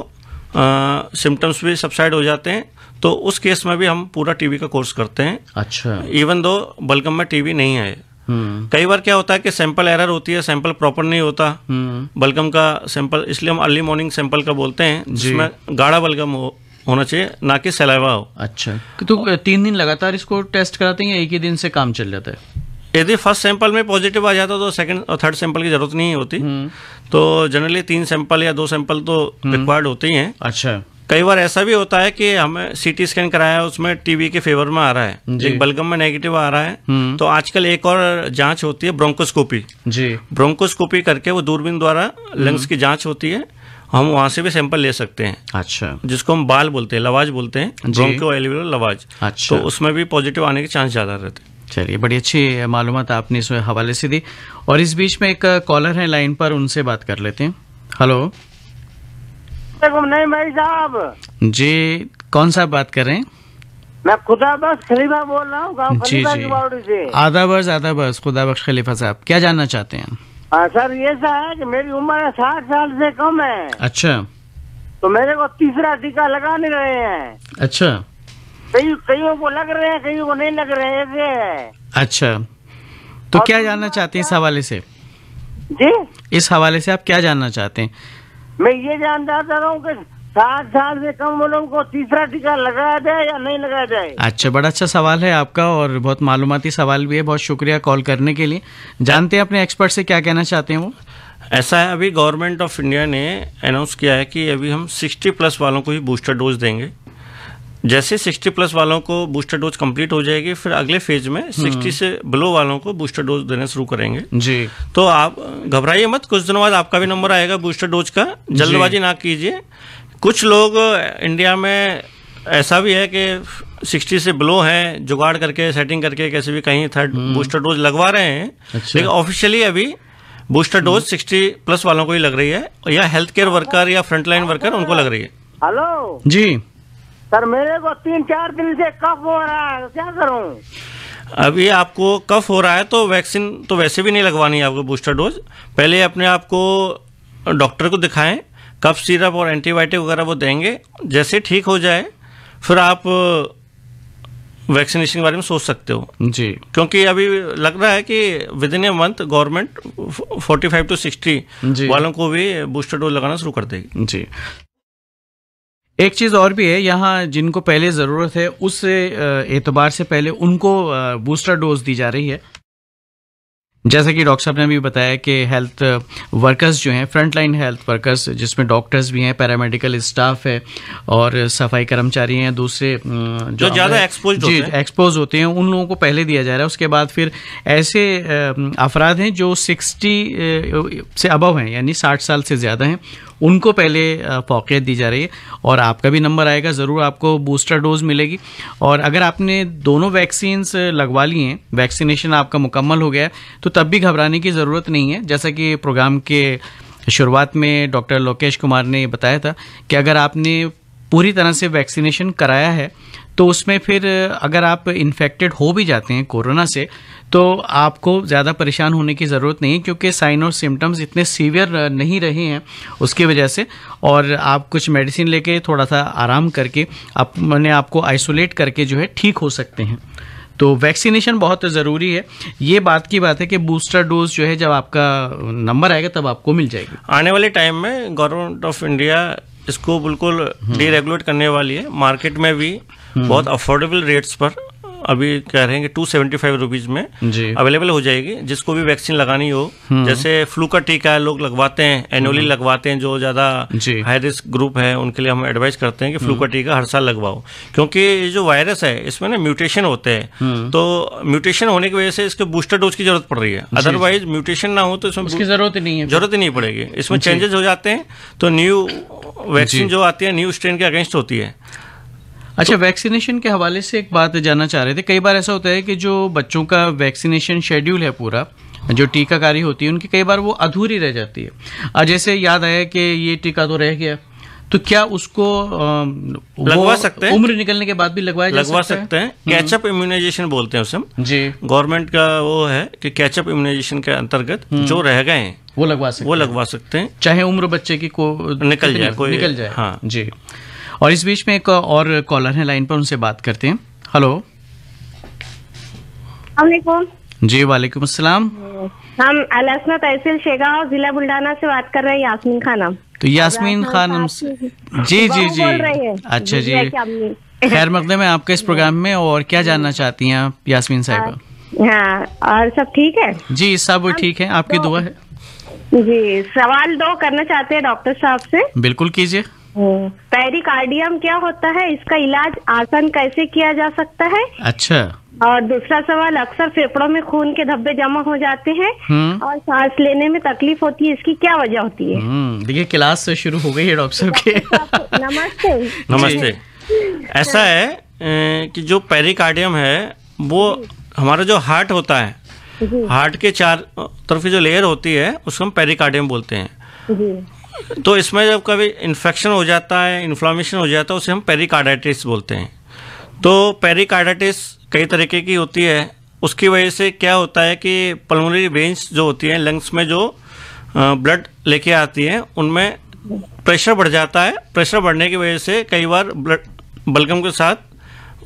सिम्टम्स भी सबसाइड हो जाते हैं तो उस केस में भी हम पूरा टीबी का कोर्स करते हैं अच्छा इवन दो बलगम में टीबी नहीं है हम्म। कई बार क्या होता है कि सैंपल एरर होती है सैंपल प्रॉपर नहीं होता हम्म। बलगम का सैंपल इसलिए हम अर्ली मॉर्निंग सैंपल का बोलते हैं जिसमें गाढ़ा बलगम हो होना चाहिए ना कि सलाइवा हो अच्छा तो तीन दिन लगातार इसको टेस्ट कराते हैं या एक ही दिन से काम चल जाता है यदि फर्स्ट सैंपल में पॉजिटिव आ जाता तो सेकंड और थर्ड सैंपल की जरूरत नहीं होती हम्म। तो जनरली तीन सैंपल या दो सैंपल तो रिक्वायर्ड होते ही हैं अच्छा कई बार ऐसा भी होता है कि हमें सीटी स्कैन कराया उसमें टीबी के फेवर में आ रहा है एक बलगम में नेगेटिव आ रहा है हम्म। तो आजकल एक और जांच होती है ब्रोंकोस्कोपी जी ब्रोंकोस्कोपी करके वो दूरबीन द्वारा लंग्स हम्म। की जांच होती है हम वहाँ से भी सैंपल ले सकते हैं अच्छा जिसको हम बाल बोलते हैं लवाज बोलते हैं ब्रोंको एलिवेलो लवाज अच्छा तो उसमें भी पॉजिटिव आने के चांस ज़्यादा रहते हैं चलिए बड़ी अच्छी मालूम आपने इस हवाले से दी और इस बीच में एक कॉलर है लाइन पर उनसे बात कर लेते हैं हेलो नहीं भाई साहब जी कौन सा बात कर रहे हैं मैं खुदा बख्श खलीफा बोल रहा हूँ जी जी आधा बस आधा बस खुदा बख्श खलीफा साहब क्या जानना चाहते हैं आ, हाँ, सर ये सा है कि मेरी उम्र साठ साल से कम है अच्छा तो मेरे को तीसरा टीका लगा नहीं रहे हैं अच्छा कई कईयों को लग रहे हैं कईयों को नहीं लग रहे हैं ऐसे अच्छा तो क्या जानना चाहते हैं इस हवाले से जी इस हवाले से आप क्या जानना चाहते हैं मैं ये जानना चाह रहा हूँ कि सात साल से कम उम्र को तीसरा टीका लगाया जाए या नहीं लगाया जाए अच्छा बड़ा अच्छा सवाल है आपका और बहुत मालूमती सवाल भी है बहुत शुक्रिया कॉल करने के लिए जानते हैं अपने एक्सपर्ट से क्या कहना चाहते हैं वो ऐसा है अभी गवर्नमेंट ऑफ इंडिया ने अनाउंस किया है कि अभी हम 60 प्लस वालों को ही बूस्टर डोज देंगे जैसे 60 प्लस वालों को बूस्टर डोज कंप्लीट हो जाएगी फिर अगले फेज में 60 हम्म। से बिलो वालों को बूस्टर डोज देना शुरू करेंगे जी तो आप घबराइए मत कुछ दिनों बाद आपका भी नंबर आएगा बूस्टर डोज का जल्दबाजी ना कीजिए कुछ लोग इंडिया में ऐसा भी है कि 60 से बिलो हैं जुगाड़ करके सेटिंग करके कैसे भी कहीं थर्ड बूस्टर डोज लगवा रहे हैं अच्छा। लेकिन ऑफिशियली अभी बूस्टर डोज 60 प्लस वालों को ही लग रही है या हेल्थ केयर वर्कर या फ्रंटलाइन वर्कर उनको लग रही है हेलो जी सर मेरे को तीन चार दिन से कफ हो रहा है क्या करूं अभी आपको कफ हो रहा है तो वैक्सीन तो वैसे भी नहीं लगवानी है आपको बूस्टर डोज पहले अपने आप को डॉक्टर को दिखाएं कफ सिरप और एंटीबायोटिक वगैरह वो देंगे जैसे ठीक हो जाए फिर आप वैक्सीनेशन के बारे में सोच सकते हो जी क्योंकि अभी लग रहा है कि within a month government 45 to 60 वालों को भी बूस्टर डोज लगाना शुरू कर देगी जी एक चीज़ और भी है यहाँ जिनको पहले ज़रूरत है उस एतबार से पहले उनको बूस्टर डोज दी जा रही है जैसा कि डॉक्टर साहब ने भी बताया कि हेल्थ वर्कर्स जो हैं फ्रंट लाइन हेल्थ वर्कर्स जिसमें डॉक्टर्स भी हैं पैरामेडिकल स्टाफ है और सफाई कर्मचारी हैं दूसरे जो ज़्यादा एक्सपोज जी एक्सपोज होते हैं उन लोगों को पहले दिया जा रहा है उसके बाद फिर ऐसे अफराद हैं जो सिक्सटी से अबव हैं यानी साठ साल से ज़्यादा हैं उनको पहले फोकियत दी जा रही है और आपका भी नंबर आएगा ज़रूर आपको बूस्टर डोज मिलेगी और अगर आपने दोनों वैक्सीन्स लगवा ली हैं वैक्सीनेशन आपका मुकम्मल हो गया है तो तब भी घबराने की ज़रूरत नहीं है जैसा कि प्रोग्राम के शुरुआत में डॉक्टर लोकेश कुमार ने बताया था कि अगर आपने पूरी तरह से वैक्सीनेशन कराया है तो उसमें फिर अगर आप इन्फेक्टेड हो भी जाते हैं कोरोना से तो आपको ज़्यादा परेशान होने की ज़रूरत नहीं है क्योंकि साइन और सिम्टम्स इतने सीवियर नहीं रहे हैं उसकी वजह से और आप कुछ मेडिसिन लेके थोड़ा सा आराम करके अपने आप को आइसोलेट करके जो है ठीक हो सकते हैं तो वैक्सीनेशन बहुत ज़रूरी है ये बात की बात है कि बूस्टर डोज जो है जब आपका नंबर आएगा तब आपको मिल जाएगी आने वाले टाइम में गवर्नमेंट ऑफ इंडिया इसको बिल्कुल डीरेगुलेट करने वाली है मार्केट में भी हम्म। बहुत अफोर्डेबल रेट्स पर अभी कह रहे हैं कि टू सेवेंटी फाइव रुपीज में अवेलेबल हो जाएगी जिसको भी वैक्सीन लगानी हो हम्म। जैसे फ्लू का टीका लोग लगवाते हैं एनुअली हम्म। लगवाते हैं जो ज़्यादा हाई रिस्क ग्रुप है उनके लिए हम एडवाइस करते हैं कि फ्लू का हम्म। टीका हर साल लगवाओ क्योंकि ये जो वायरस है इसमें ना म्यूटेशन होते हैं तो म्यूटेशन होने की वजह से इसके बूस्टर डोज की जरूरत पड़ रही है अदरवाइज म्यूटेशन ना हो तो इसमें जरूरत नहीं है जरूरत ही नहीं पड़ेगी इसमें चेंजेस हो जाते हैं तो न्यू वैक्सीन जो आती है न्यू स्ट्रेन के अगेंस्ट होती है अच्छा वैक्सीनेशन के हवाले से एक बात जानना चाह रहे थे कई बार ऐसा होता है कि जो बच्चों का वैक्सीनेशन शेड्यूल है पूरा जो टीकाकारी होती है उनकी कई बार वो अधूरी रह जाती है जैसे याद आया कि ये टीका तो रह गया तो क्या उसको लगवा सकते हैं उम्र निकलने के बाद भी लगवाया लगवा सकते, सकते हैं कैचअप इम्यूनाइजेशन हम्म। बोलते हैं उसे हम जी गवर्नमेंट का वो है कि कैचअप इम्यूनाइजेशन के अंतर्गत हम्म। जो रह गए हैं वो लगवा सकते वो लगवा सकते हैं चाहे उम्र बच्चे की को निकल जाए कोई निकल जाए हाँ जी और इस बीच में एक और कॉलर है लाइन पर उनसे बात करते हैं हेलो जी वालेकुम अस्सलाम हम अलसना तहसील शेगा और जिला बुल्डाना से बात कर रहे हैं यासमीन खानम तो यासमीन खानम जी जी जी अच्छा जी खैर मकदम है आपके इस प्रोग्राम में और क्या जानना चाहती हैं आप यासमीन साहब हाँ, हाँ और सब ठीक है जी सब ठीक है आपकी तो- दुआ है जी सवाल दो करना चाहते हैं डॉक्टर साहब से बिल्कुल कीजिए पेरिकार्डियम क्या होता है इसका इलाज आसन कैसे किया जा सकता है अच्छा और दूसरा सवाल अक्सर फेफड़ों में खून के धब्बे जमा हो जाते हैं हम्म। और सांस लेने में तकलीफ होती है इसकी क्या वजह होती है हम्म, देखिए क्लास से शुरू हो गई है डॉक्टर साहब के [laughs] नमस्ते नमस्ते ऐसा है कि जो पेरिकार्डियम है वो हमारा जो हार्ट होता है हार्ट के चार तरफ की जो लेयर होती है उसको हम पेरिकार्डियम बोलते हैं तो इसमें जब कभी इन्फेक्शन हो जाता है इन्फ्लामेशन हो जाता है उसे हम पेरिकार्डाइटिस बोलते हैं तो पेरिकार्डाइटिस कई तरीके की होती है उसकी वजह से क्या होता है कि पल्मोनरी वेंस जो होती हैं लंग्स में जो ब्लड लेके आती हैं उनमें प्रेशर बढ़ जाता है प्रेशर बढ़ने की वजह से कई बार ब्लड बलगम के साथ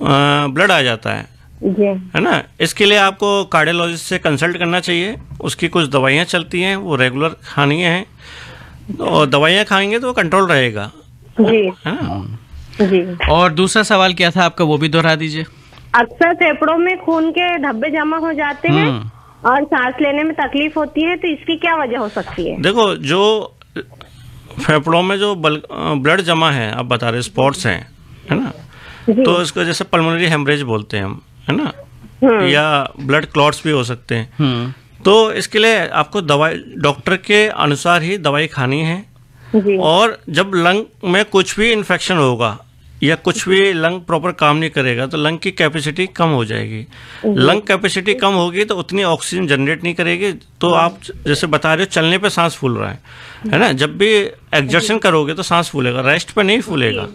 ब्लड आ जाता है है ना इसके लिए आपको कार्डियोलॉजिस्ट से कंसल्ट करना चाहिए उसकी कुछ दवाइयाँ चलती हैं वो रेगुलर खानी हैं तो दवाइयाँ खाएंगे तो कंट्रोल रहेगा जी हाँ। जी और दूसरा सवाल क्या था आपका वो भी दोहरा दीजिए अक्सर फेफड़ों में खून के धब्बे जमा हो जाते हैं हम्म। और सांस लेने में तकलीफ होती है तो इसकी क्या वजह हो सकती है देखो जो फेफड़ों में जो ब्लड जमा है आप बता रहे स्पॉट्स हैं है ना तो इसको जैसे पल्मोनरी हेमरेज बोलते हैं हम है ना हम्म। या ब्लड क्लॉट्स भी हो सकते हैं हम्म। तो इसके लिए आपको दवाई डॉक्टर के अनुसार ही दवाई खानी है और जब लंग में कुछ भी इन्फेक्शन होगा या कुछ भी लंग प्रॉपर काम नहीं करेगा तो लंग की कैपेसिटी कम हो जाएगी लंग कैपेसिटी कम होगी तो उतनी ऑक्सीजन जनरेट नहीं करेगी तो आप जैसे बता रहे हो चलने पे सांस फूल रहा है है ना जब भी एग्जर्शन करोगे तो सांस फूलेगा रेस्ट पे नहीं फूलेगा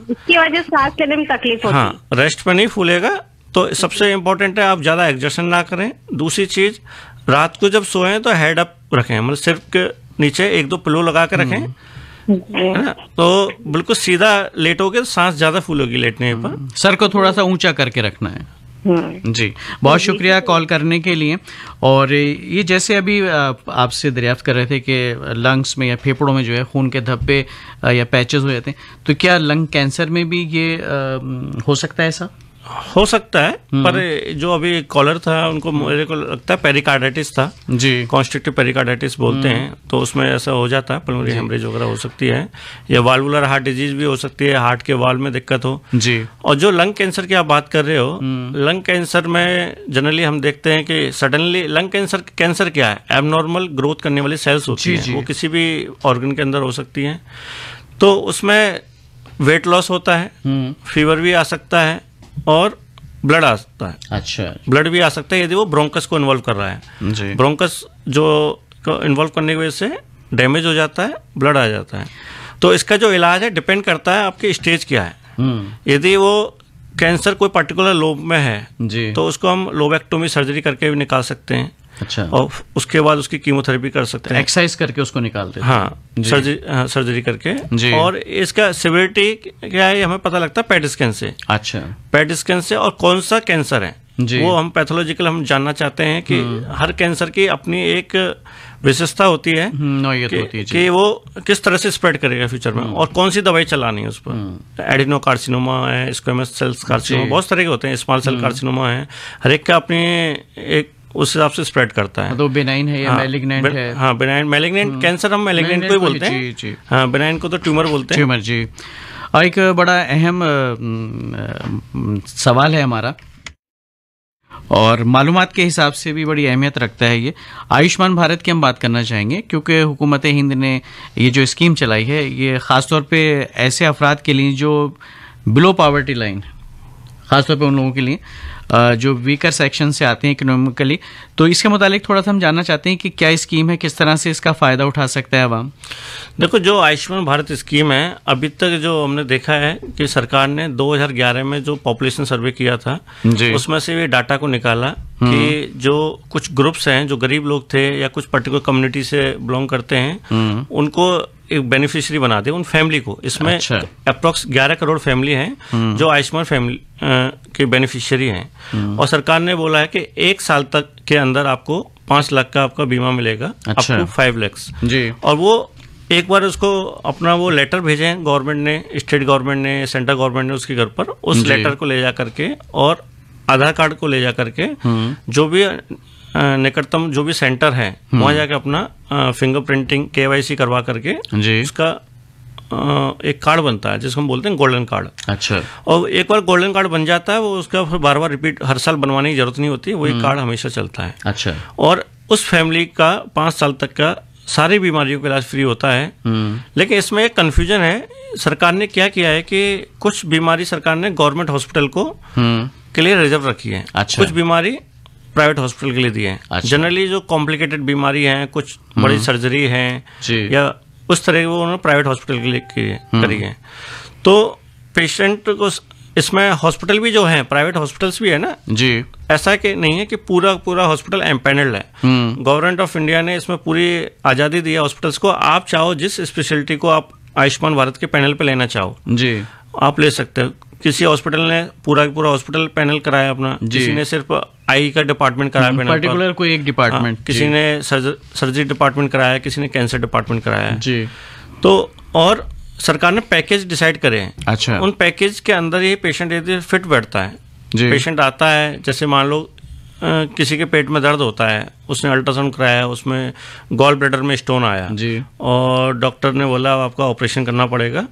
तकलीफ हाँ रेस्ट पे नहीं फूलेगा तो सबसे इम्पोर्टेंट है आप ज़्यादा एग्जर्शन ना करें दूसरी चीज़ रात को जब सोए तो हेड अप रखें मतलब सिर के नीचे एक दो पिलो लगा के रखें हम्म। है ना तो बिल्कुल सीधा लेटोगे तो सांस ज्यादा फूलोगी लेटने पर हम्म। सर को थोड़ा सा ऊंचा करके रखना है हम्म। जी बहुत शुक्रिया कॉल करने के लिए और ये जैसे अभी आपसे दरियाफ्त कर रहे थे कि लंग्स में या फेफड़ों में जो है खून के धब्बे या पैचेस हो जाते हैं तो क्या लंग कैंसर में भी ये हो सकता है ऐसा हो सकता है हम्म। पर जो अभी कॉलर था उनको हम्म। मेरे को लगता है पेरिकार्डाइटिस था जी कॉन्स्ट्रिक्टिव पेरिकार्डाइटिस बोलते हम्म। हैं तो उसमें ऐसा हो जाता है पलमरी हेमरेज वगैरह हो सकती है या वाल्वुलर हार्ट डिजीज भी हो सकती है हार्ट के वाल में दिक्कत हो जी और जो लंग कैंसर की आप बात कर रहे हो लंग कैंसर में जनरली हम देखते हैं कि सडनली लंग कैंसर कैंसर क्या है एबनॉर्मल ग्रोथ करने वाली सेल्स होती है वो किसी भी ऑर्गन के अंदर हो सकती है तो उसमें वेट लॉस होता है फीवर भी आ सकता है और ब्लड आ सकता है अच्छा ब्लड भी आ सकता है यदि वो ब्रोंकस को इन्वॉल्व कर रहा है ब्रोंकस जो इन्वॉल्व करने की वजह से डैमेज हो जाता है ब्लड आ जाता है तो इसका जो इलाज है डिपेंड करता है आपके स्टेज क्या है हम्म। यदि वो कैंसर कोई पर्टिकुलर लोब में है जी तो उसको हम लोबेक्टोमी सर्जरी करके भी निकाल सकते हैं अच्छा और उसके बाद उसकी कीमोथेरेपी कर सकते तो हैं एक्सरसाइज करके उसको निकाल निकालते हाँ सर्जरी हाँ सर्जरी करके जी। और इसका सिविलिटी क्या है हमें पता लगता है पेट स्कैन से अच्छा पेट स्कैन से और कौन सा कैंसर है जी। वो हम पैथोलॉजिकल हम जानना चाहते हैं कि हम्म। हर कैंसर की अपनी एक विशेषता होती है हम्म, कि, होती है कि वो किस तरह से स्प्रेड करेगा फ्यूचर में हम्म। और कौन सी दवाई चलानी है उस पर एडिनो तो कार्सिनोमा है स्क्वेमस सेल्स कार्सिनोमा बहुत तरह के होते हैं स्मॉल सेल कार्सिनोमा है हर एक का अपनी एक उस हिसाब से स्प्रेड करता है मतलब तो बेनाइन है या मेलिग्नेंट हाँ, हाँ, है हाँ बेनाइन मेलिग्नेंट कैंसर हम मेलिग्नेंट को ही बोलते तो हैं हाँ बेनाइन को तो ट्यूमर बोलते हैं ट्यूमर जी और हाँ, एक बड़ा अहम सवाल है हमारा और मालूम के हिसाब से भी बड़ी अहमियत रखता है ये आयुष्मान भारत की हम बात करना चाहेंगे क्योंकि हुकूमत हिंद ने ये जो स्कीम चलाई है ये ख़ासतौर पे ऐसे अफराद के लिए जो बिलो पावर्टी लाइन ख़ासतौर पे उन लोगों के लिए जो वीकर सेक्शन से आते हैं इकोनॉमिकली तो इसके मुतालिक थोड़ा सा हम जानना चाहते हैं कि क्या स्कीम है किस तरह से इसका फ़ायदा उठा सकता है आवाम देखो जो आयुष्मान भारत स्कीम है अभी तक जो हमने देखा है कि सरकार ने 2011 में जो पॉपुलेशन सर्वे किया था उसमें से भी डाटा को निकाला हम्म। कि जो कुछ ग्रुप्स हैं जो गरीब लोग थे या कुछ पर्टिकुलर कम्युनिटी से बिलोंग करते हैं हम्म। उनको एक बेनिफिशियरी बना दे उन फैमिली को इसमें अप्रोक्स अच्छा। 11 करोड़ फैमिली हैं हम्म। जो आयुष्मान फैमिली के बेनिफिशियरी हैं हम्म। और सरकार ने बोला है कि एक साल तक के अंदर आपको पांच लाख का आपका बीमा मिलेगा अच्छा। आपको फाइव लैक्स जी और वो एक बार उसको अपना वो लेटर भेजें गवर्नमेंट ने स्टेट गवर्नमेंट ने सेंट्रल गवर्नमेंट ने उसके घर पर उस लेटर को ले जा करके और आधार कार्ड को ले जा करके हम्म। जो भी निकटतम जो भी सेंटर है हम्म। वहां जाके अपना फिंगर प्रिंटिंग के करवा करके जी उसका एक कार्ड बनता है जिसको हम बोलते हैं गोल्डन कार्ड अच्छा और एक बार गोल्डन कार्ड बन जाता है वो उसका फिर बार बार रिपीट हर साल बनवाने की जरूरत नहीं होती वही कार्ड हम्म। हमेशा चलता है अच्छा और उस फैमिली का पांच साल तक का सारी बीमारियों का इलाज फ्री होता है हम्म। लेकिन इसमें एक कन्फ्यूजन है सरकार ने क्या किया है कि कुछ बीमारी सरकार ने गवर्नमेंट हॉस्पिटल को के लिए रिजर्व रखी है अच्छा। कुछ बीमारी प्राइवेट हॉस्पिटल के लिए दिए हैं अच्छा। जनरली जो कॉम्प्लिकेटेड बीमारी है कुछ बड़ी सर्जरी हम्म। है या उस तरह के वो उन्होंने प्राइवेट हॉस्पिटल के लिए किए हम्म। करी है तो पेशेंट को इसमें हॉस्पिटल भी जो है प्राइवेट हॉस्पिटल्स भी है ना जी ऐसा कि नहीं है कि पूरा पूरा हॉस्पिटल एम्पेनल्ड है गवर्नमेंट ऑफ इंडिया ने इसमें पूरी आज़ादी दी है हॉस्पिटल्स को आप चाहो जिस स्पेशलिटी को आप आयुष्मान भारत के पैनल पे लेना चाहो जी आप ले सकते हो किसी हॉस्पिटल ने पूरा पूरा हॉस्पिटल पैनल कराया अपना किसी ने सिर्फ आई का डिपार्टमेंट कराया हम्म, पैनल पर्टिकुलर कोई एक डिपार्टमेंट हाँ, किसी ने सर्जरी डिपार्टमेंट कराया किसी ने कैंसर डिपार्टमेंट कराया जी तो और सरकार ने पैकेज डिसाइड करे हैं अच्छा उन पैकेज के अंदर ये पेशेंट यदि फिट बैठता है पेशेंट आता है जैसे मान लो किसी के पेट में दर्द होता है उसने अल्ट्रासाउंड कराया उसमें गॉल ब्लेडर में स्टोन आया जी और डॉक्टर ने बोला आपका ऑपरेशन करना पड़ेगा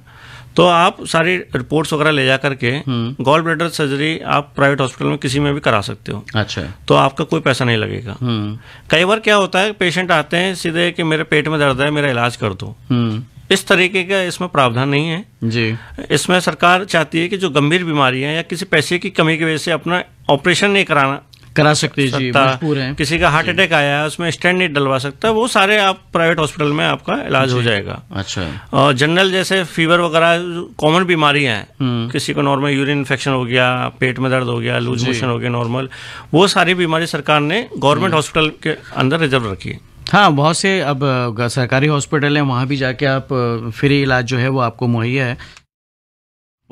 तो आप सारी रिपोर्ट्स वगैरह ले जा करके गॉल ब्लेडर सर्जरी आप प्राइवेट हॉस्पिटल में किसी में भी करा सकते हो अच्छा तो आपका कोई पैसा नहीं लगेगा हम्म। कई बार क्या होता है पेशेंट आते हैं सीधे कि मेरे पेट में दर्द है मेरा इलाज कर दो हम्म। इस तरीके का इसमें प्रावधान नहीं है जी इसमें सरकार चाहती है कि जो गंभीर बीमारी है या किसी पैसे की कमी की वजह से अपना ऑपरेशन नहीं कराना करा सकते हैं जी मजबूर हैं किसी का हार्ट अटैक आया है उसमें स्टैंड नहीं डलवा सकता वो सारे आप प्राइवेट हॉस्पिटल में आपका इलाज हो जाएगा अच्छा और जनरल जैसे फीवर वगैरह कॉमन बीमारियां हैं हम्म। किसी को नॉर्मल यूरिन इन्फेक्शन हो गया पेट में दर्द हो गया लूज मोशन हो गया नॉर्मल वो सारी बीमारी सरकार ने गवर्नमेंट हॉस्पिटल के अंदर रिजर्व रखी है हाँ बहुत से अब सरकारी हॉस्पिटल हैं वहाँ भी जाके आप फ्री इलाज जो है वो आपको मुहैया है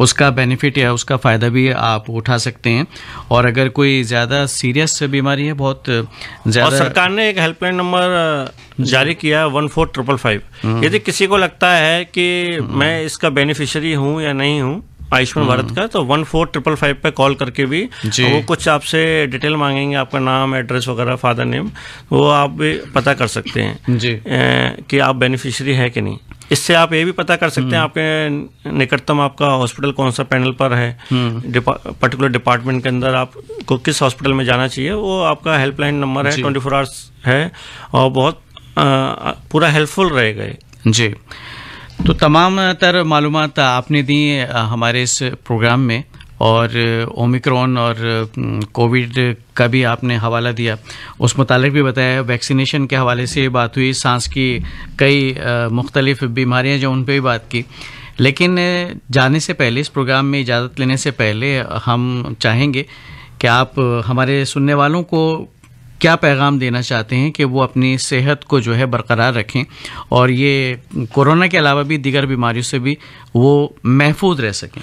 उसका बेनिफिट या उसका फ़ायदा भी आप उठा सकते हैं और अगर कोई ज़्यादा सीरियस बीमारी है बहुत ज़्यादा और सरकार ने एक हेल्पलाइन नंबर जारी किया वन फोर ट्रिपल फाइव यदि किसी को लगता है कि मैं इसका बेनिफिशरी हूँ या नहीं हूँ आयुष्मान भारत हम्म। का तो वन फोर ट्रिपल फाइव पे कॉल करके भी वो कुछ आपसे डिटेल मांगेंगे आपका नाम एड्रेस वगैरह फादर नेम वो आप भी पता कर सकते हैं जी कि आप बेनिफिशियरी है कि नहीं इससे आप ये भी पता कर सकते हैं हम्म। आपके निकटतम आपका हॉस्पिटल कौन सा पैनल पर है हम्म। डिपा, पर्टिकुलर डिपार्टमेंट के अंदर आपको किस हॉस्पिटल में जाना चाहिए वो आपका हेल्पलाइन नंबर है ट्वेंटी फोर आवर्स है और बहुत पूरा हेल्पफुल रहेगा जी तो तमाम तर मालूम आपने दी हमारे इस प्रोग्राम में और ओमिक्रॉन और कोविड का भी आपने हवाला दिया उस मुतल भी बताया वैक्सीनेशन के हवाले से बात हुई सांस की कई मुख्तलिफ बीमारियां जो उन पर भी बात की लेकिन जाने से पहले इस प्रोग्राम में इजाज़त लेने से पहले हम चाहेंगे कि आप हमारे सुनने वालों को क्या पैगाम देना चाहते हैं कि वो अपनी सेहत को जो है बरकरार रखें और ये कोरोना के अलावा भी दीगर बीमारियों से भी वो महफूज रह सकें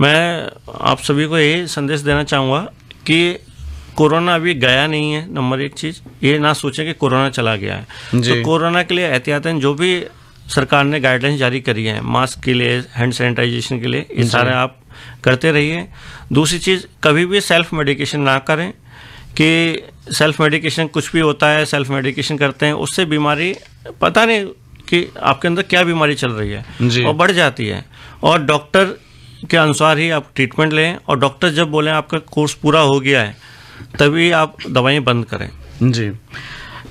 मैं आप सभी को यही संदेश देना चाहूँगा कि कोरोना अभी गया नहीं है नंबर एक चीज़ ये ना सोचें कि कोरोना चला गया है तो कोरोना के लिए एहतियातन जो भी सरकार ने गाइडलाइंस जारी करी है मास्क के लिए हैंड सैनिटाइजेशन के लिए ये सारे आप करते रहिए दूसरी चीज़ कभी भी सेल्फ मेडिकेशन ना करें कि सेल्फ मेडिकेशन कुछ भी होता है सेल्फ मेडिकेशन करते हैं उससे बीमारी पता नहीं कि आपके अंदर क्या बीमारी चल रही है और बढ़ जाती है और डॉक्टर के अनुसार ही आप ट्रीटमेंट लें और डॉक्टर जब बोलें आपका कोर्स पूरा हो गया है तभी आप दवाई बंद करें जी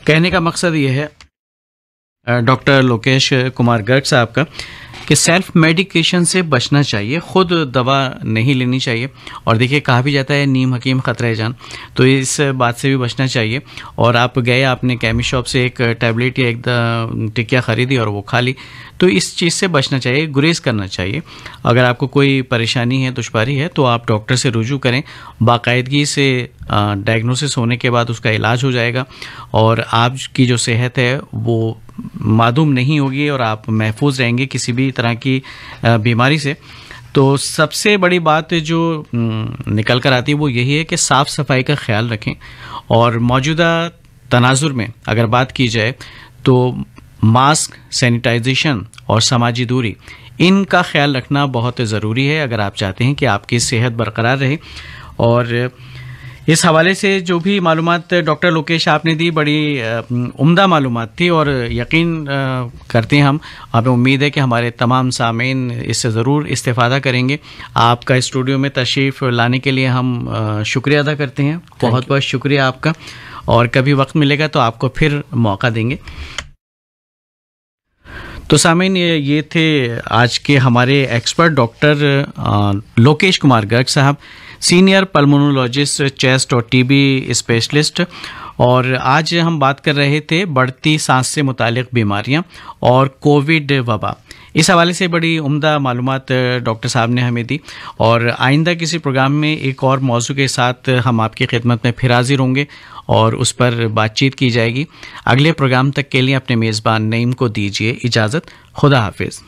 कहने का मकसद ये है डॉक्टर लोकेश कुमार गर्ग साहब का कि सेल्फ मेडिकेशन से बचना चाहिए ख़ुद दवा नहीं लेनी चाहिए और देखिए कहा भी जाता है नीम हकीम ख़तरा जान तो इस बात से भी बचना चाहिए और आप गए आपने कैमी शॉप से एक टैबलेट या एक टिकिया ख़रीदी और वो खा ली तो इस चीज़ से बचना चाहिए गुरेज करना चाहिए अगर आपको कोई परेशानी है दुशारी है तो आप डॉक्टर से रुजू करें बाकायदगी से डायग्नोसिस होने के बाद उसका इलाज हो जाएगा और आपकी जो सेहत है वो मादूम नहीं होगी और आप महफूज रहेंगे किसी भी तरह की बीमारी से तो सबसे बड़ी बात जो निकल कर आती है वो यही है कि साफ़ सफाई का ख्याल रखें और मौजूदा तनाजुर में अगर बात की जाए तो मास्क सैनिटाइजेशन और समाजी दूरी इनका ख्याल रखना बहुत ज़रूरी है अगर आप चाहते हैं कि आपकी सेहत बरकरार रहे और इस हवाले से जो भी मालूम डॉक्टर लोकेश आपने दी बड़ी उम्दा मालूम थी और यकीन करते हैं हम हमें उम्मीद है कि हमारे तमाम सामीन इससे ज़रूर इस्तफा करेंगे आपका स्टूडियो में तशरीफ़ लाने के लिए हम शुक्रिया अदा करते हैं बहुत बहुत शुक्रिया आपका और कभी वक्त मिलेगा तो आपको फिर मौका देंगे तो सामिन ये, ये थे आज के हमारे एक्सपर्ट डॉक्टर लोकेश कुमार गर्ग साहब सीनियर पल्मोनोलॉजिस्ट चेस्ट और टीबी स्पेशलिस्ट और आज हम बात कर रहे थे बढ़ती सांस से मुतक बीमारियां और कोविड वबा इस हवाले से बड़ी उम्दा मालूम डॉक्टर साहब ने हमें दी और आइंदा किसी प्रोग्राम में एक और मौजू के साथ हम आपकी खिदमत में फिर हाजिर होंगे और उस पर बातचीत की जाएगी अगले प्रोग्राम तक के लिए अपने मेज़बान नईम को दीजिए इजाज़त खुदा हाफिज़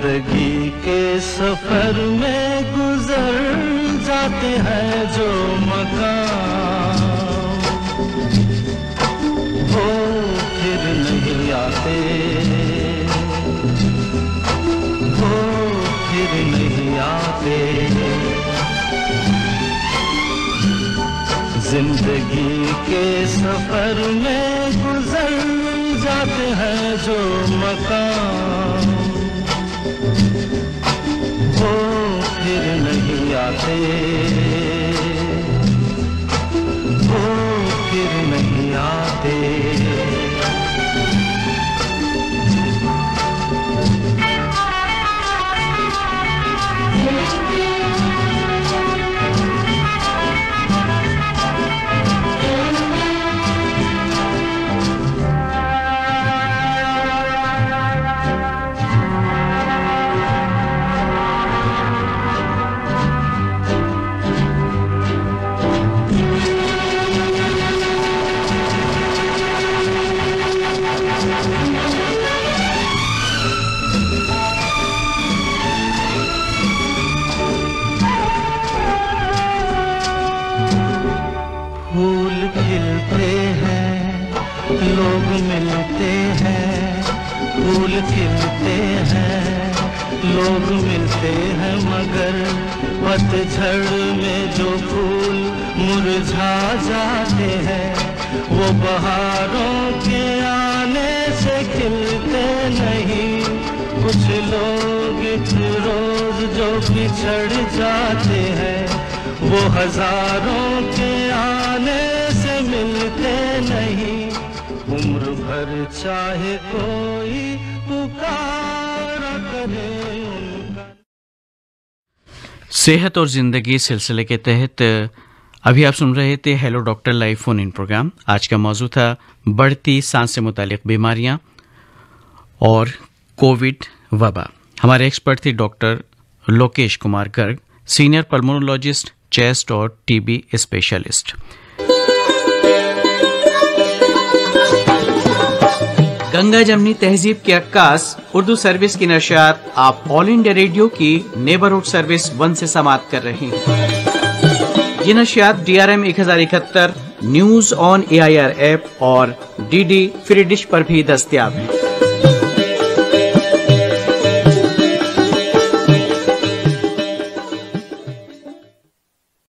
जिंदगी के सफर में गुजर जाते हैं जो मकान वो फिर नहीं आते वो फिर नहीं आते जिंदगी के सफर में वो फिर नहीं आते सेहत और ज़िंदगी सिलसिले के तहत अभी आप सुन रहे थे hello doctor live phone in program आज का मौजू था बढ़ती सांस से मुतक बीमारियां और कोविड वबा हमारे एक्सपर्ट थे doctor Lokesh Kumar Garg senior pulmonologist chest और टीबी स्पेशलिस्ट गंगा जमनी तहजीब के अक्कास उर्दू सर्विस की नशात आप ऑल इंडिया रेडियो की नेबरहुड सर्विस वन से समाप्त कर रहे हैं ये नशियात डी आर एम एक हजार इकहत्तर news on A I R app और डी डी फ्री डिश पर भी दस्तियाब है